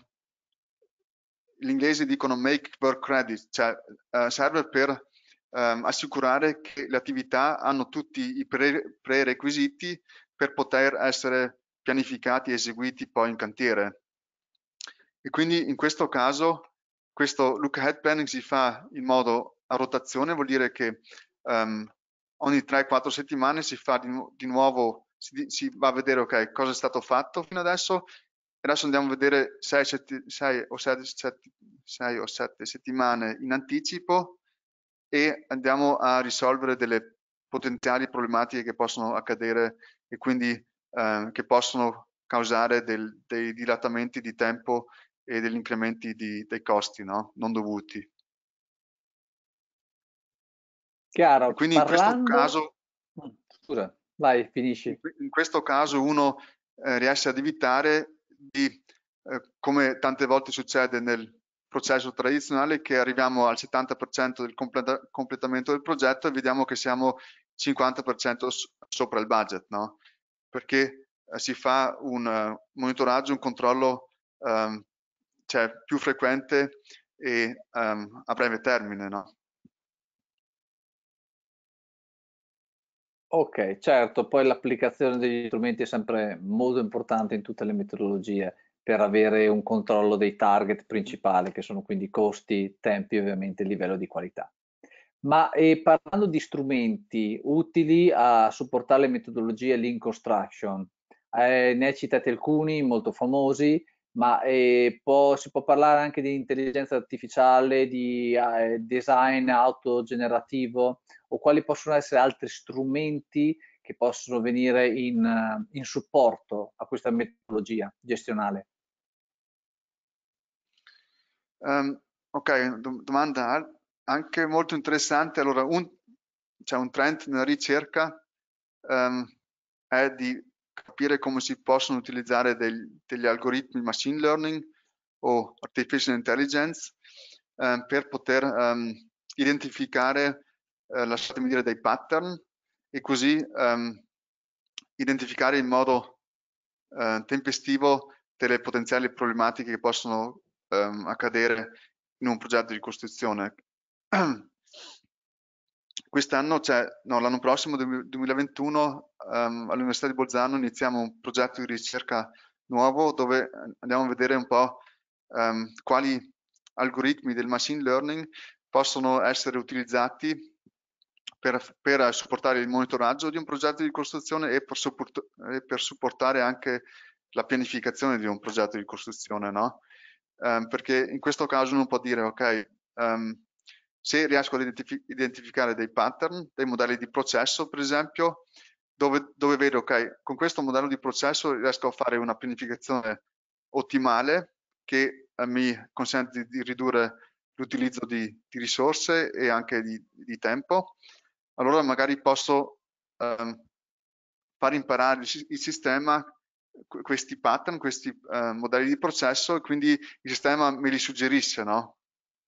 gli inglesi dicono make work credit, cioè uh, serve per ehm, assicurare che le attività hanno tutti i pre prerequisiti per poter essere pianificati e eseguiti poi in cantiere. E quindi in questo caso questo look ahead planning si fa in modo a rotazione, vuol dire che um, ogni 3-4 settimane si fa di, nu di nuovo, si, si, va a vedere ok, cosa è stato fatto fino adesso e adesso andiamo a vedere 6, 6 o 7 settimane in anticipo e andiamo a risolvere delle potenziali problematiche che possono accadere e quindi eh, che possono causare del, dei dilatamenti di tempo e degli incrementi di, dei costi no? non dovuti. Chiaro, quindi parlando... in questo caso... Mm, scusa, vai, finisci. In questo caso uno eh, riesce ad evitare di, eh, come tante volte succede nel processo tradizionale che arriviamo al 70% del completa completamento del progetto e vediamo che siamo 50% sopra il budget, no? Perché eh, si fa un eh, monitoraggio, un controllo um, cioè più frequente e um, a breve termine, no? Ok, certo, poi l'applicazione degli strumenti è sempre molto importante in tutte le metodologie per avere un controllo dei target principali, che sono quindi costi, tempi e ovviamente livello di qualità. Ma parlando di strumenti utili a supportare le metodologie Lean Construction, eh, ne hai citati alcuni molto famosi, ma eh, può, si può parlare anche di intelligenza artificiale, di eh, design autogenerativo o quali possono essere altri strumenti che possono venire in, eh, in supporto a questa metodologia gestionale? Um, ok, domanda anche molto interessante. Allora, un, cioè un trend nella ricerca um, è di capire come si possono utilizzare degli, degli algoritmi machine learning o artificial intelligence um, per poter um, identificare, eh, lasciatemi dire, dei pattern e così ehm, identificare in modo eh, tempestivo delle potenziali problematiche che possono ehm, accadere in un progetto di costruzione. Quest'anno, cioè, no, l'anno prossimo, 2021, ehm, all'Università di Bolzano iniziamo un progetto di ricerca nuovo dove andiamo a vedere un po' ehm, quali algoritmi del machine learning possono essere utilizzati per, per, supportare il monitoraggio di un progetto di costruzione e per, support, e per supportare anche la pianificazione di un progetto di costruzione, no? Um, perché in questo caso uno può dire, ok, um, se riesco ad identif identificare dei pattern, dei modelli di processo, per esempio, dove, dove vedo, ok, con questo modello di processo riesco a fare una pianificazione ottimale che eh, mi consente di, di ridurre l'utilizzo di, di, risorse e anche di, di tempo allora magari posso ehm, far imparare il, sistema questi pattern, questi eh, modelli di processo e quindi il sistema me li suggerisce no?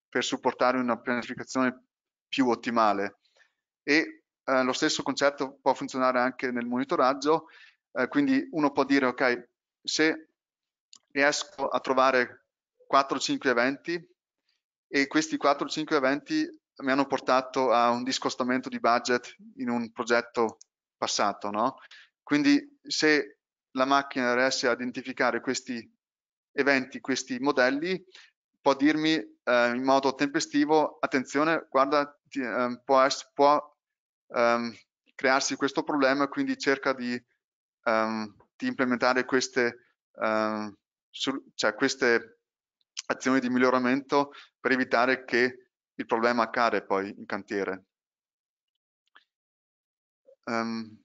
per supportare una pianificazione più ottimale. E eh, lo stesso concetto può funzionare anche nel monitoraggio, eh, quindi uno può dire ok, se riesco a trovare 4-5 eventi e questi 4-5 eventi mi hanno portato a un discostamento di budget in un progetto passato. No? Quindi se la macchina riesce a identificare questi eventi, questi modelli, può dirmi eh, in modo tempestivo, attenzione, guarda, ti, eh, può, essere, può ehm, crearsi questo problema, quindi cerca di, ehm, di implementare queste, ehm, su, cioè queste azioni di miglioramento per evitare che il problema accade poi in cantiere. Um,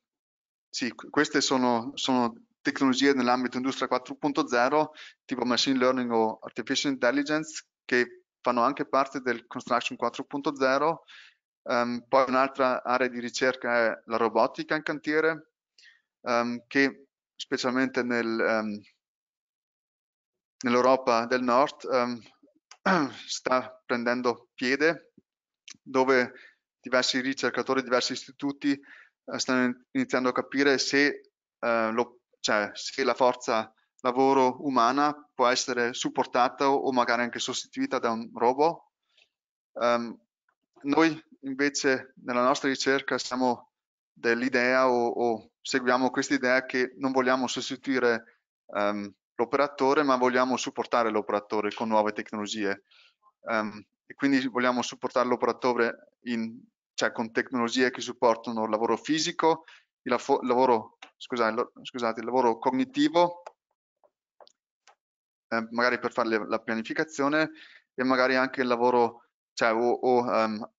sì, queste sono, sono tecnologie nell'ambito industria 4.0 tipo machine learning o artificial intelligence che fanno anche parte del construction 4.0 um, ehm, poi un'altra area di ricerca è la robotica in cantiere um, che specialmente nel, um, nell'Europa del nord sta prendendo piede, dove diversi ricercatori, diversi istituti eh, stanno iniziando a capire se, eh, lo, cioè, se la forza lavoro umana può essere supportata o magari anche sostituita da un robot. Um, noi invece nella nostra ricerca siamo dell'idea o, o seguiamo questa idea che non vogliamo sostituire um, l'operatore, ma vogliamo supportare l'operatore con nuove tecnologie. Um, e quindi vogliamo supportare l'operatore cioè con tecnologie che supportano il lavoro fisico, il, lafo, lavoro, scusate, scusate, il lavoro cognitivo, eh, magari per fare la pianificazione e magari anche il lavoro cioè, o, o um,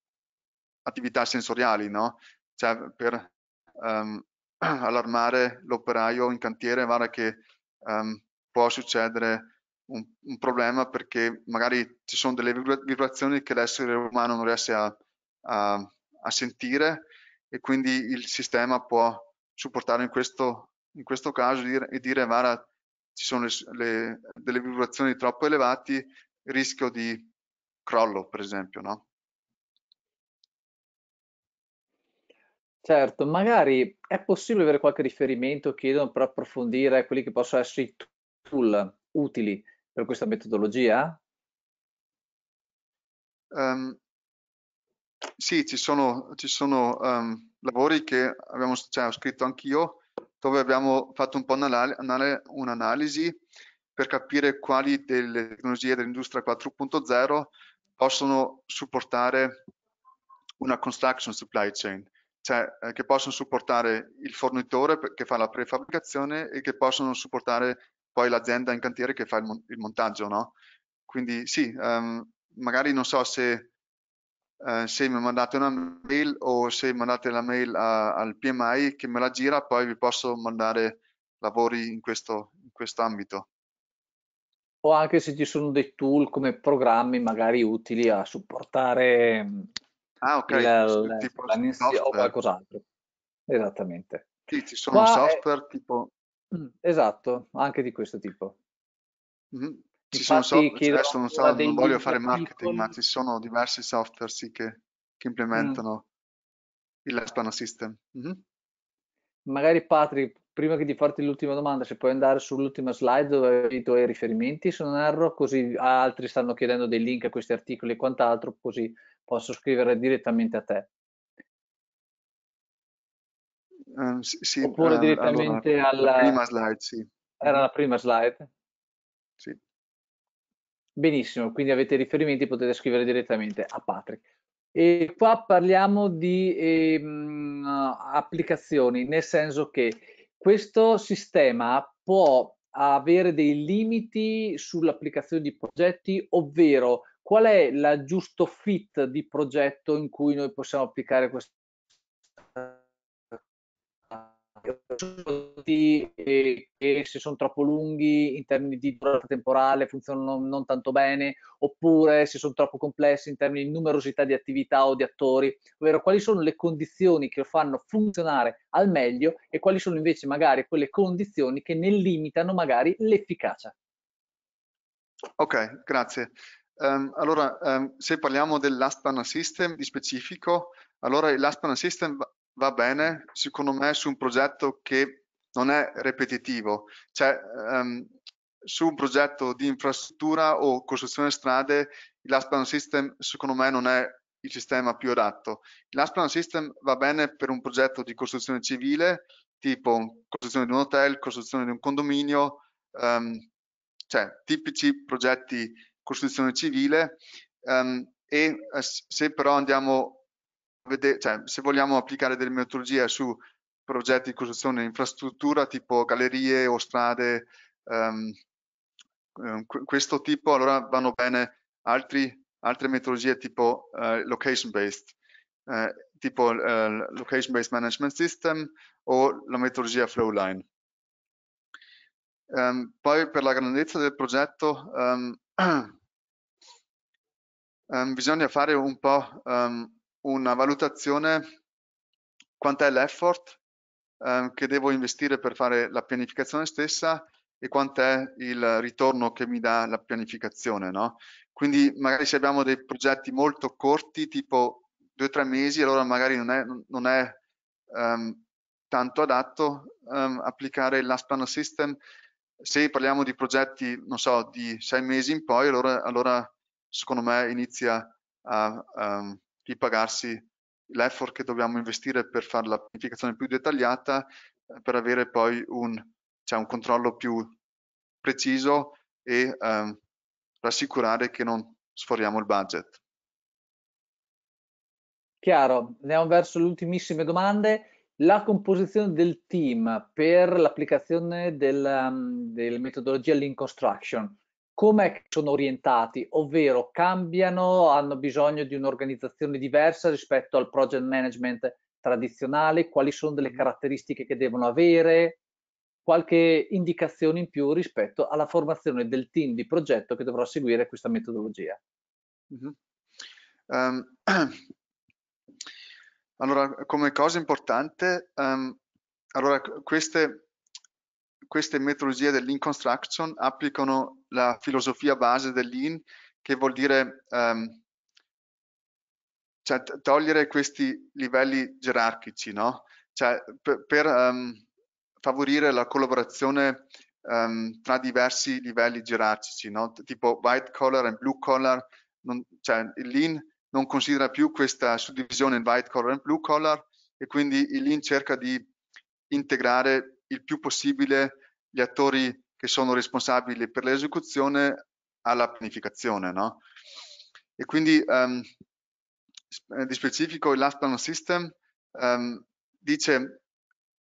attività sensoriali, no? cioè, per um, allarmare l'operaio in cantiere, guarda che um, può succedere un, un problema perché magari ci sono delle vibrazioni che l'essere umano non riesce a, a, a sentire e quindi il sistema può supportare in questo, in questo caso dire, e dire guarda ci sono le, le, delle vibrazioni troppo elevate, rischio di crollo per esempio, no? Certo, magari è possibile avere qualche riferimento, chiedono per approfondire quelli che possono essere i tool utili per questa metodologia? Um, sì, ci sono, ci sono um, lavori che abbiamo, cioè, ho scritto anch'io dove abbiamo fatto un po' un'analisi per capire quali delle tecnologie dell'industria 4.0 possono supportare una construction supply chain, cioè eh, che possono supportare il fornitore che fa la prefabbricazione e che possono supportare poi l'azienda in cantiere che fa il, mon il montaggio, no? Quindi sì, um, magari non so se, uh, se, mi mandate una mail o se mandate la mail a, al PMI che me la gira, poi vi posso mandare lavori in questo in quest ambito. O anche se ci sono dei tool come programmi magari utili a supportare mm, ah, okay. il, tipo o qualcos'altro. Esattamente. Sì, ci sono Qua software è... tipo Mm, esatto, anche di questo tipo. Mm-hmm. Ci sono software, adesso non, so, cioè, non voglio fare marketing, ma ci sono diversi software sì, che, che, mm. implementano il Aspano System. Mm-hmm. Magari Patrick, prima di farti l'ultima domanda, se puoi andare sull'ultima slide dove hai i tuoi riferimenti, se non erro, così altri stanno chiedendo dei link a questi articoli e quant'altro, così posso scrivere direttamente a te. Ehm, sì, Oppure uh, direttamente allora, alla... Prima slide, sì. Era la prima slide? Sì. Benissimo, quindi avete riferimenti, potete scrivere direttamente a Patrick. E qua parliamo di eh, applicazioni, nel senso che questo sistema può avere dei limiti sull'applicazione di progetti, ovvero qual è la giusto fit di progetto in cui noi possiamo applicare questo eh, che se sono troppo lunghi in termini di durata temporale funzionano non tanto bene, oppure se sono troppo complessi in termini di numerosità di attività o di attori, ovvero quali sono le condizioni che lo fanno funzionare al meglio e quali sono invece magari quelle condizioni che ne limitano magari l'efficacia. Ok, grazie. Um, allora, um, se parliamo dell'Aspana System di specifico, allora l'Aspana System va bene, secondo me, su un progetto che non è ripetitivo, cioè um, su un progetto di infrastruttura o costruzione strade, l'Aspan System secondo me non è il sistema più adatto. L'Aspan System va bene per un progetto di costruzione civile, tipo costruzione di un hotel, costruzione di un condominio, um, cioè tipici progetti costruzione civile um, e eh, se però andiamo vedere, cioè, se vogliamo applicare delle metodologie su progetti di costruzione di infrastruttura tipo gallerie o strade, um, questo tipo, allora vanno bene altri, altre metodologie tipo uh, eh, location based, uh, eh, tipo uh, eh, location based management system o la metodologia flowline. Um, poi per la grandezza del progetto um, um, bisogna fare un po' una valutazione quant'è l'effort eh, che devo investire per fare la pianificazione stessa e quant'è il ritorno che mi dà la pianificazione, no? Quindi magari se abbiamo dei progetti molto corti, tipo due o tre mesi, allora magari non è, non è um, tanto adatto um, applicare l'Asplan System. Se parliamo di progetti, non so, di sei mesi in poi, allora, allora secondo me inizia a, a, ehm, di pagarsi l'effort che dobbiamo investire per fare la pianificazione più dettagliata, eh, per avere poi un, cioè un controllo più preciso e ehm, rassicurare che non sforiamo il budget. Chiaro, andiamo verso le ultimissime domande. La composizione del team per l'applicazione della, ehm, della metodologia Lean Construction, come sono orientati, ovvero cambiano, hanno bisogno di un'organizzazione diversa rispetto al project management tradizionale, quali sono delle caratteristiche che devono avere, qualche indicazione in più rispetto alla formazione del team di progetto che dovrà seguire questa metodologia. Uh -huh. um, allora, come cosa importante, um, allora, queste queste metodologie dell'in construction applicano la filosofia base dell'in che vuol dire um, cioè, togliere questi livelli gerarchici, no? cioè, per, per um, favorire la collaborazione um, tra diversi livelli gerarchici, no? tipo white collar e blue collar, non, cioè, il lean non considera più questa suddivisione in white collar e blue collar e quindi il lean cerca di integrare il più possibile gli attori che sono responsabili per l'esecuzione alla pianificazione. No? E quindi um, di specifico il Last Plan System um, dice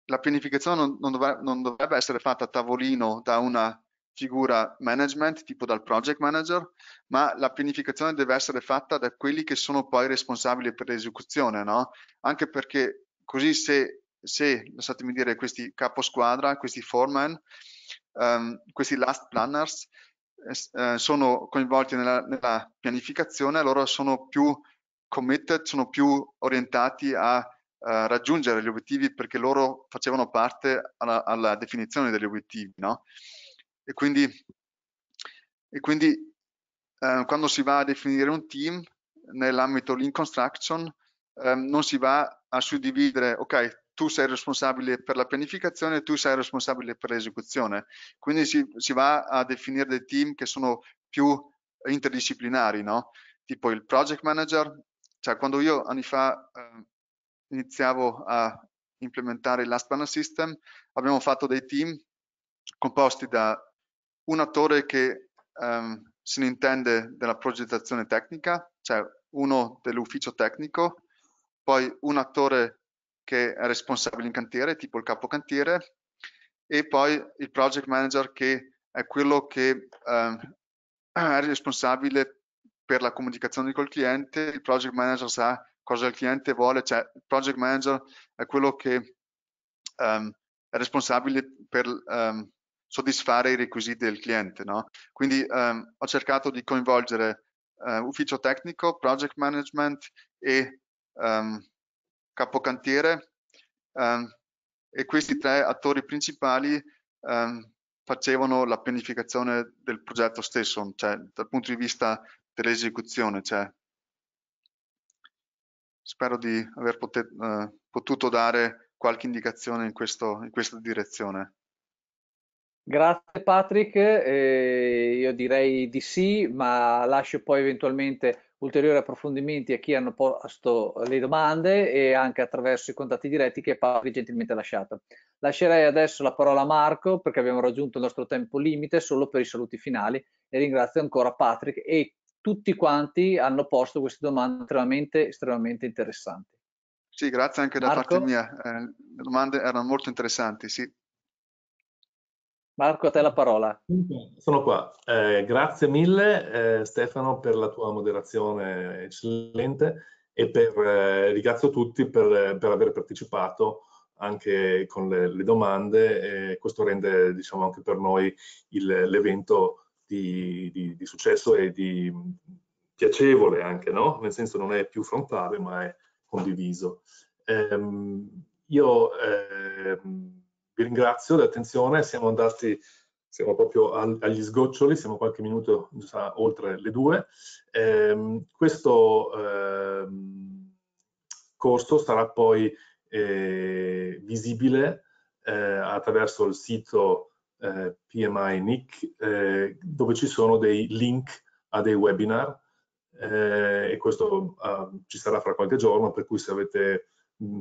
la pianificazione non, non, dovrebbe, non, dovrebbe essere fatta a tavolino da una figura management, tipo dal project manager, ma la pianificazione deve essere fatta da quelli che sono poi responsabili per l'esecuzione, no? Anche perché così se se, lasciatemi dire, questi capo squadra, questi foreman, um, questi last planners eh, eh, sono coinvolti nella, nella, pianificazione, allora sono più committed, sono più orientati a, a eh, raggiungere gli obiettivi perché loro facevano parte alla, alla definizione degli obiettivi, no? E quindi, e quindi eh, quando si va a definire un team nell'ambito lean construction, eh, non si va a suddividere, ok, tu sei responsabile per la pianificazione, e tu sei responsabile per l'esecuzione. Quindi si, si, va a definire dei team che sono più interdisciplinari, no? tipo il project manager, cioè quando io anni fa eh, iniziavo a implementare l'Aspana System, abbiamo fatto dei team composti da un attore che ehm, se ne intende della progettazione tecnica, cioè uno dell'ufficio tecnico, poi un attore che è responsabile in cantiere, tipo il capocantiere, e poi il project manager che è quello che eh, è responsabile per la comunicazione col cliente, il project manager sa cosa il cliente vuole, cioè il project manager è quello che ehm, è responsabile per ehm, soddisfare i requisiti del cliente. No? Quindi ehm, ho cercato di coinvolgere eh, ufficio tecnico, project management e ehm, capocantiere ehm, e questi tre attori principali ehm, facevano la pianificazione del progetto stesso, cioè dal punto di vista dell'esecuzione. Cioè. Spero di aver eh, potuto dare qualche indicazione in, questo, in questa direzione. Grazie Patrick, eh, io direi di sì, ma lascio poi eventualmente ulteriori approfondimenti a chi hanno posto le domande e anche attraverso i contatti diretti che Paolo vi gentilmente ha lasciato. Lascerei adesso la parola a Marco perché abbiamo raggiunto il nostro tempo limite solo per i saluti finali e ringrazio ancora Patrick e tutti quanti hanno posto queste domande estremamente, estremamente interessanti. Sì, grazie anche da Marco? parte mia. Eh, le domande erano molto interessanti. Sì, Marco, a te la parola. Sono qua. Eh, grazie mille eh, Stefano per la tua moderazione eccellente e per, eh, ringrazio tutti per, per, aver partecipato anche con le, le domande. questo rende diciamo, anche per noi l'evento di, di, di, successo e di piacevole anche, no? nel senso non è più frontale ma è condiviso. Ehm, io ehm, vi ringrazio dell'attenzione, siamo andati siamo proprio agli sgoccioli, siamo qualche minuto sa, oltre le due. Eh, questo eh, corso sarà poi eh, visibile eh, attraverso il sito eh, PMI NIC, eh, dove ci sono dei link a dei webinar e questo ah, ci sarà fra qualche giorno, per cui se avete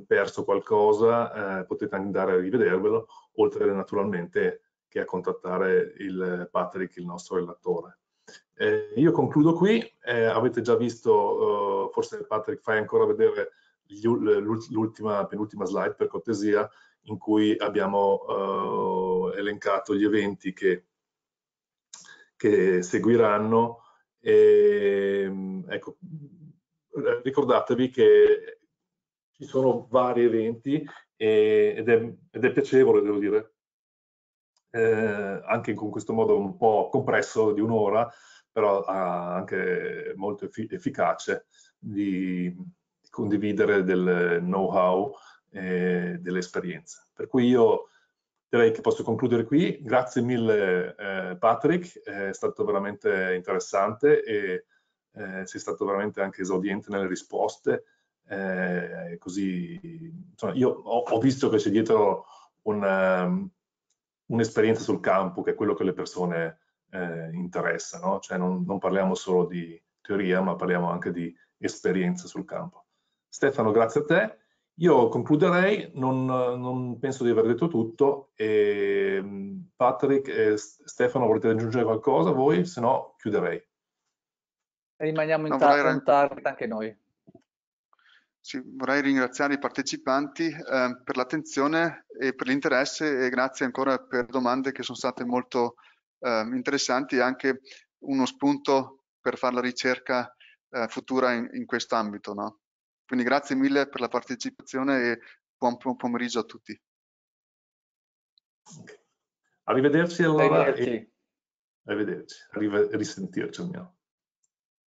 perso qualcosa, eh, potete andare a rivedervelo, oltre naturalmente che a contattare il Patrick, il nostro relatore. Eh, io concludo qui, eh, avete già visto, eh, forse Patrick fai ancora vedere l'ultima, penultima slide per cortesia, in cui abbiamo eh, elencato gli eventi che, che seguiranno. E, ehm, ecco, ricordatevi che ci sono vari eventi e, ed, è, ed, è, piacevole, devo dire, eh, anche con questo modo un po' compresso di un'ora, però anche molto effic efficace di, di, condividere del know-how e delle esperienze. Per cui io direi che posso concludere qui. Grazie mille eh, Patrick, è stato veramente interessante e eh, sei stato veramente anche esaudiente nelle risposte eh, così, insomma, io ho, ho, visto che c'è dietro ehm, un'esperienza um, un sul campo che è quello che le persone eh, interessa, cioè non, non, parliamo solo di teoria ma parliamo anche di esperienza sul campo. Stefano, grazie a te. Io concluderei, non, non penso di aver detto tutto. E mm, Patrick e Stefano, volete aggiungere qualcosa voi? Se no, chiuderei. Rimaniamo in tarda anche noi. Sì, vorrei ringraziare i partecipanti eh, per l'attenzione e per l'interesse e grazie ancora per domande che sono state molto eh, interessanti e anche uno spunto per fare la ricerca eh, futura in, in ambito. No? Quindi grazie mille per la partecipazione e buon pomeriggio a tutti. Arrivederci allora. Arrivederci. E... Arrivederci. Arrive... Risentirci almeno.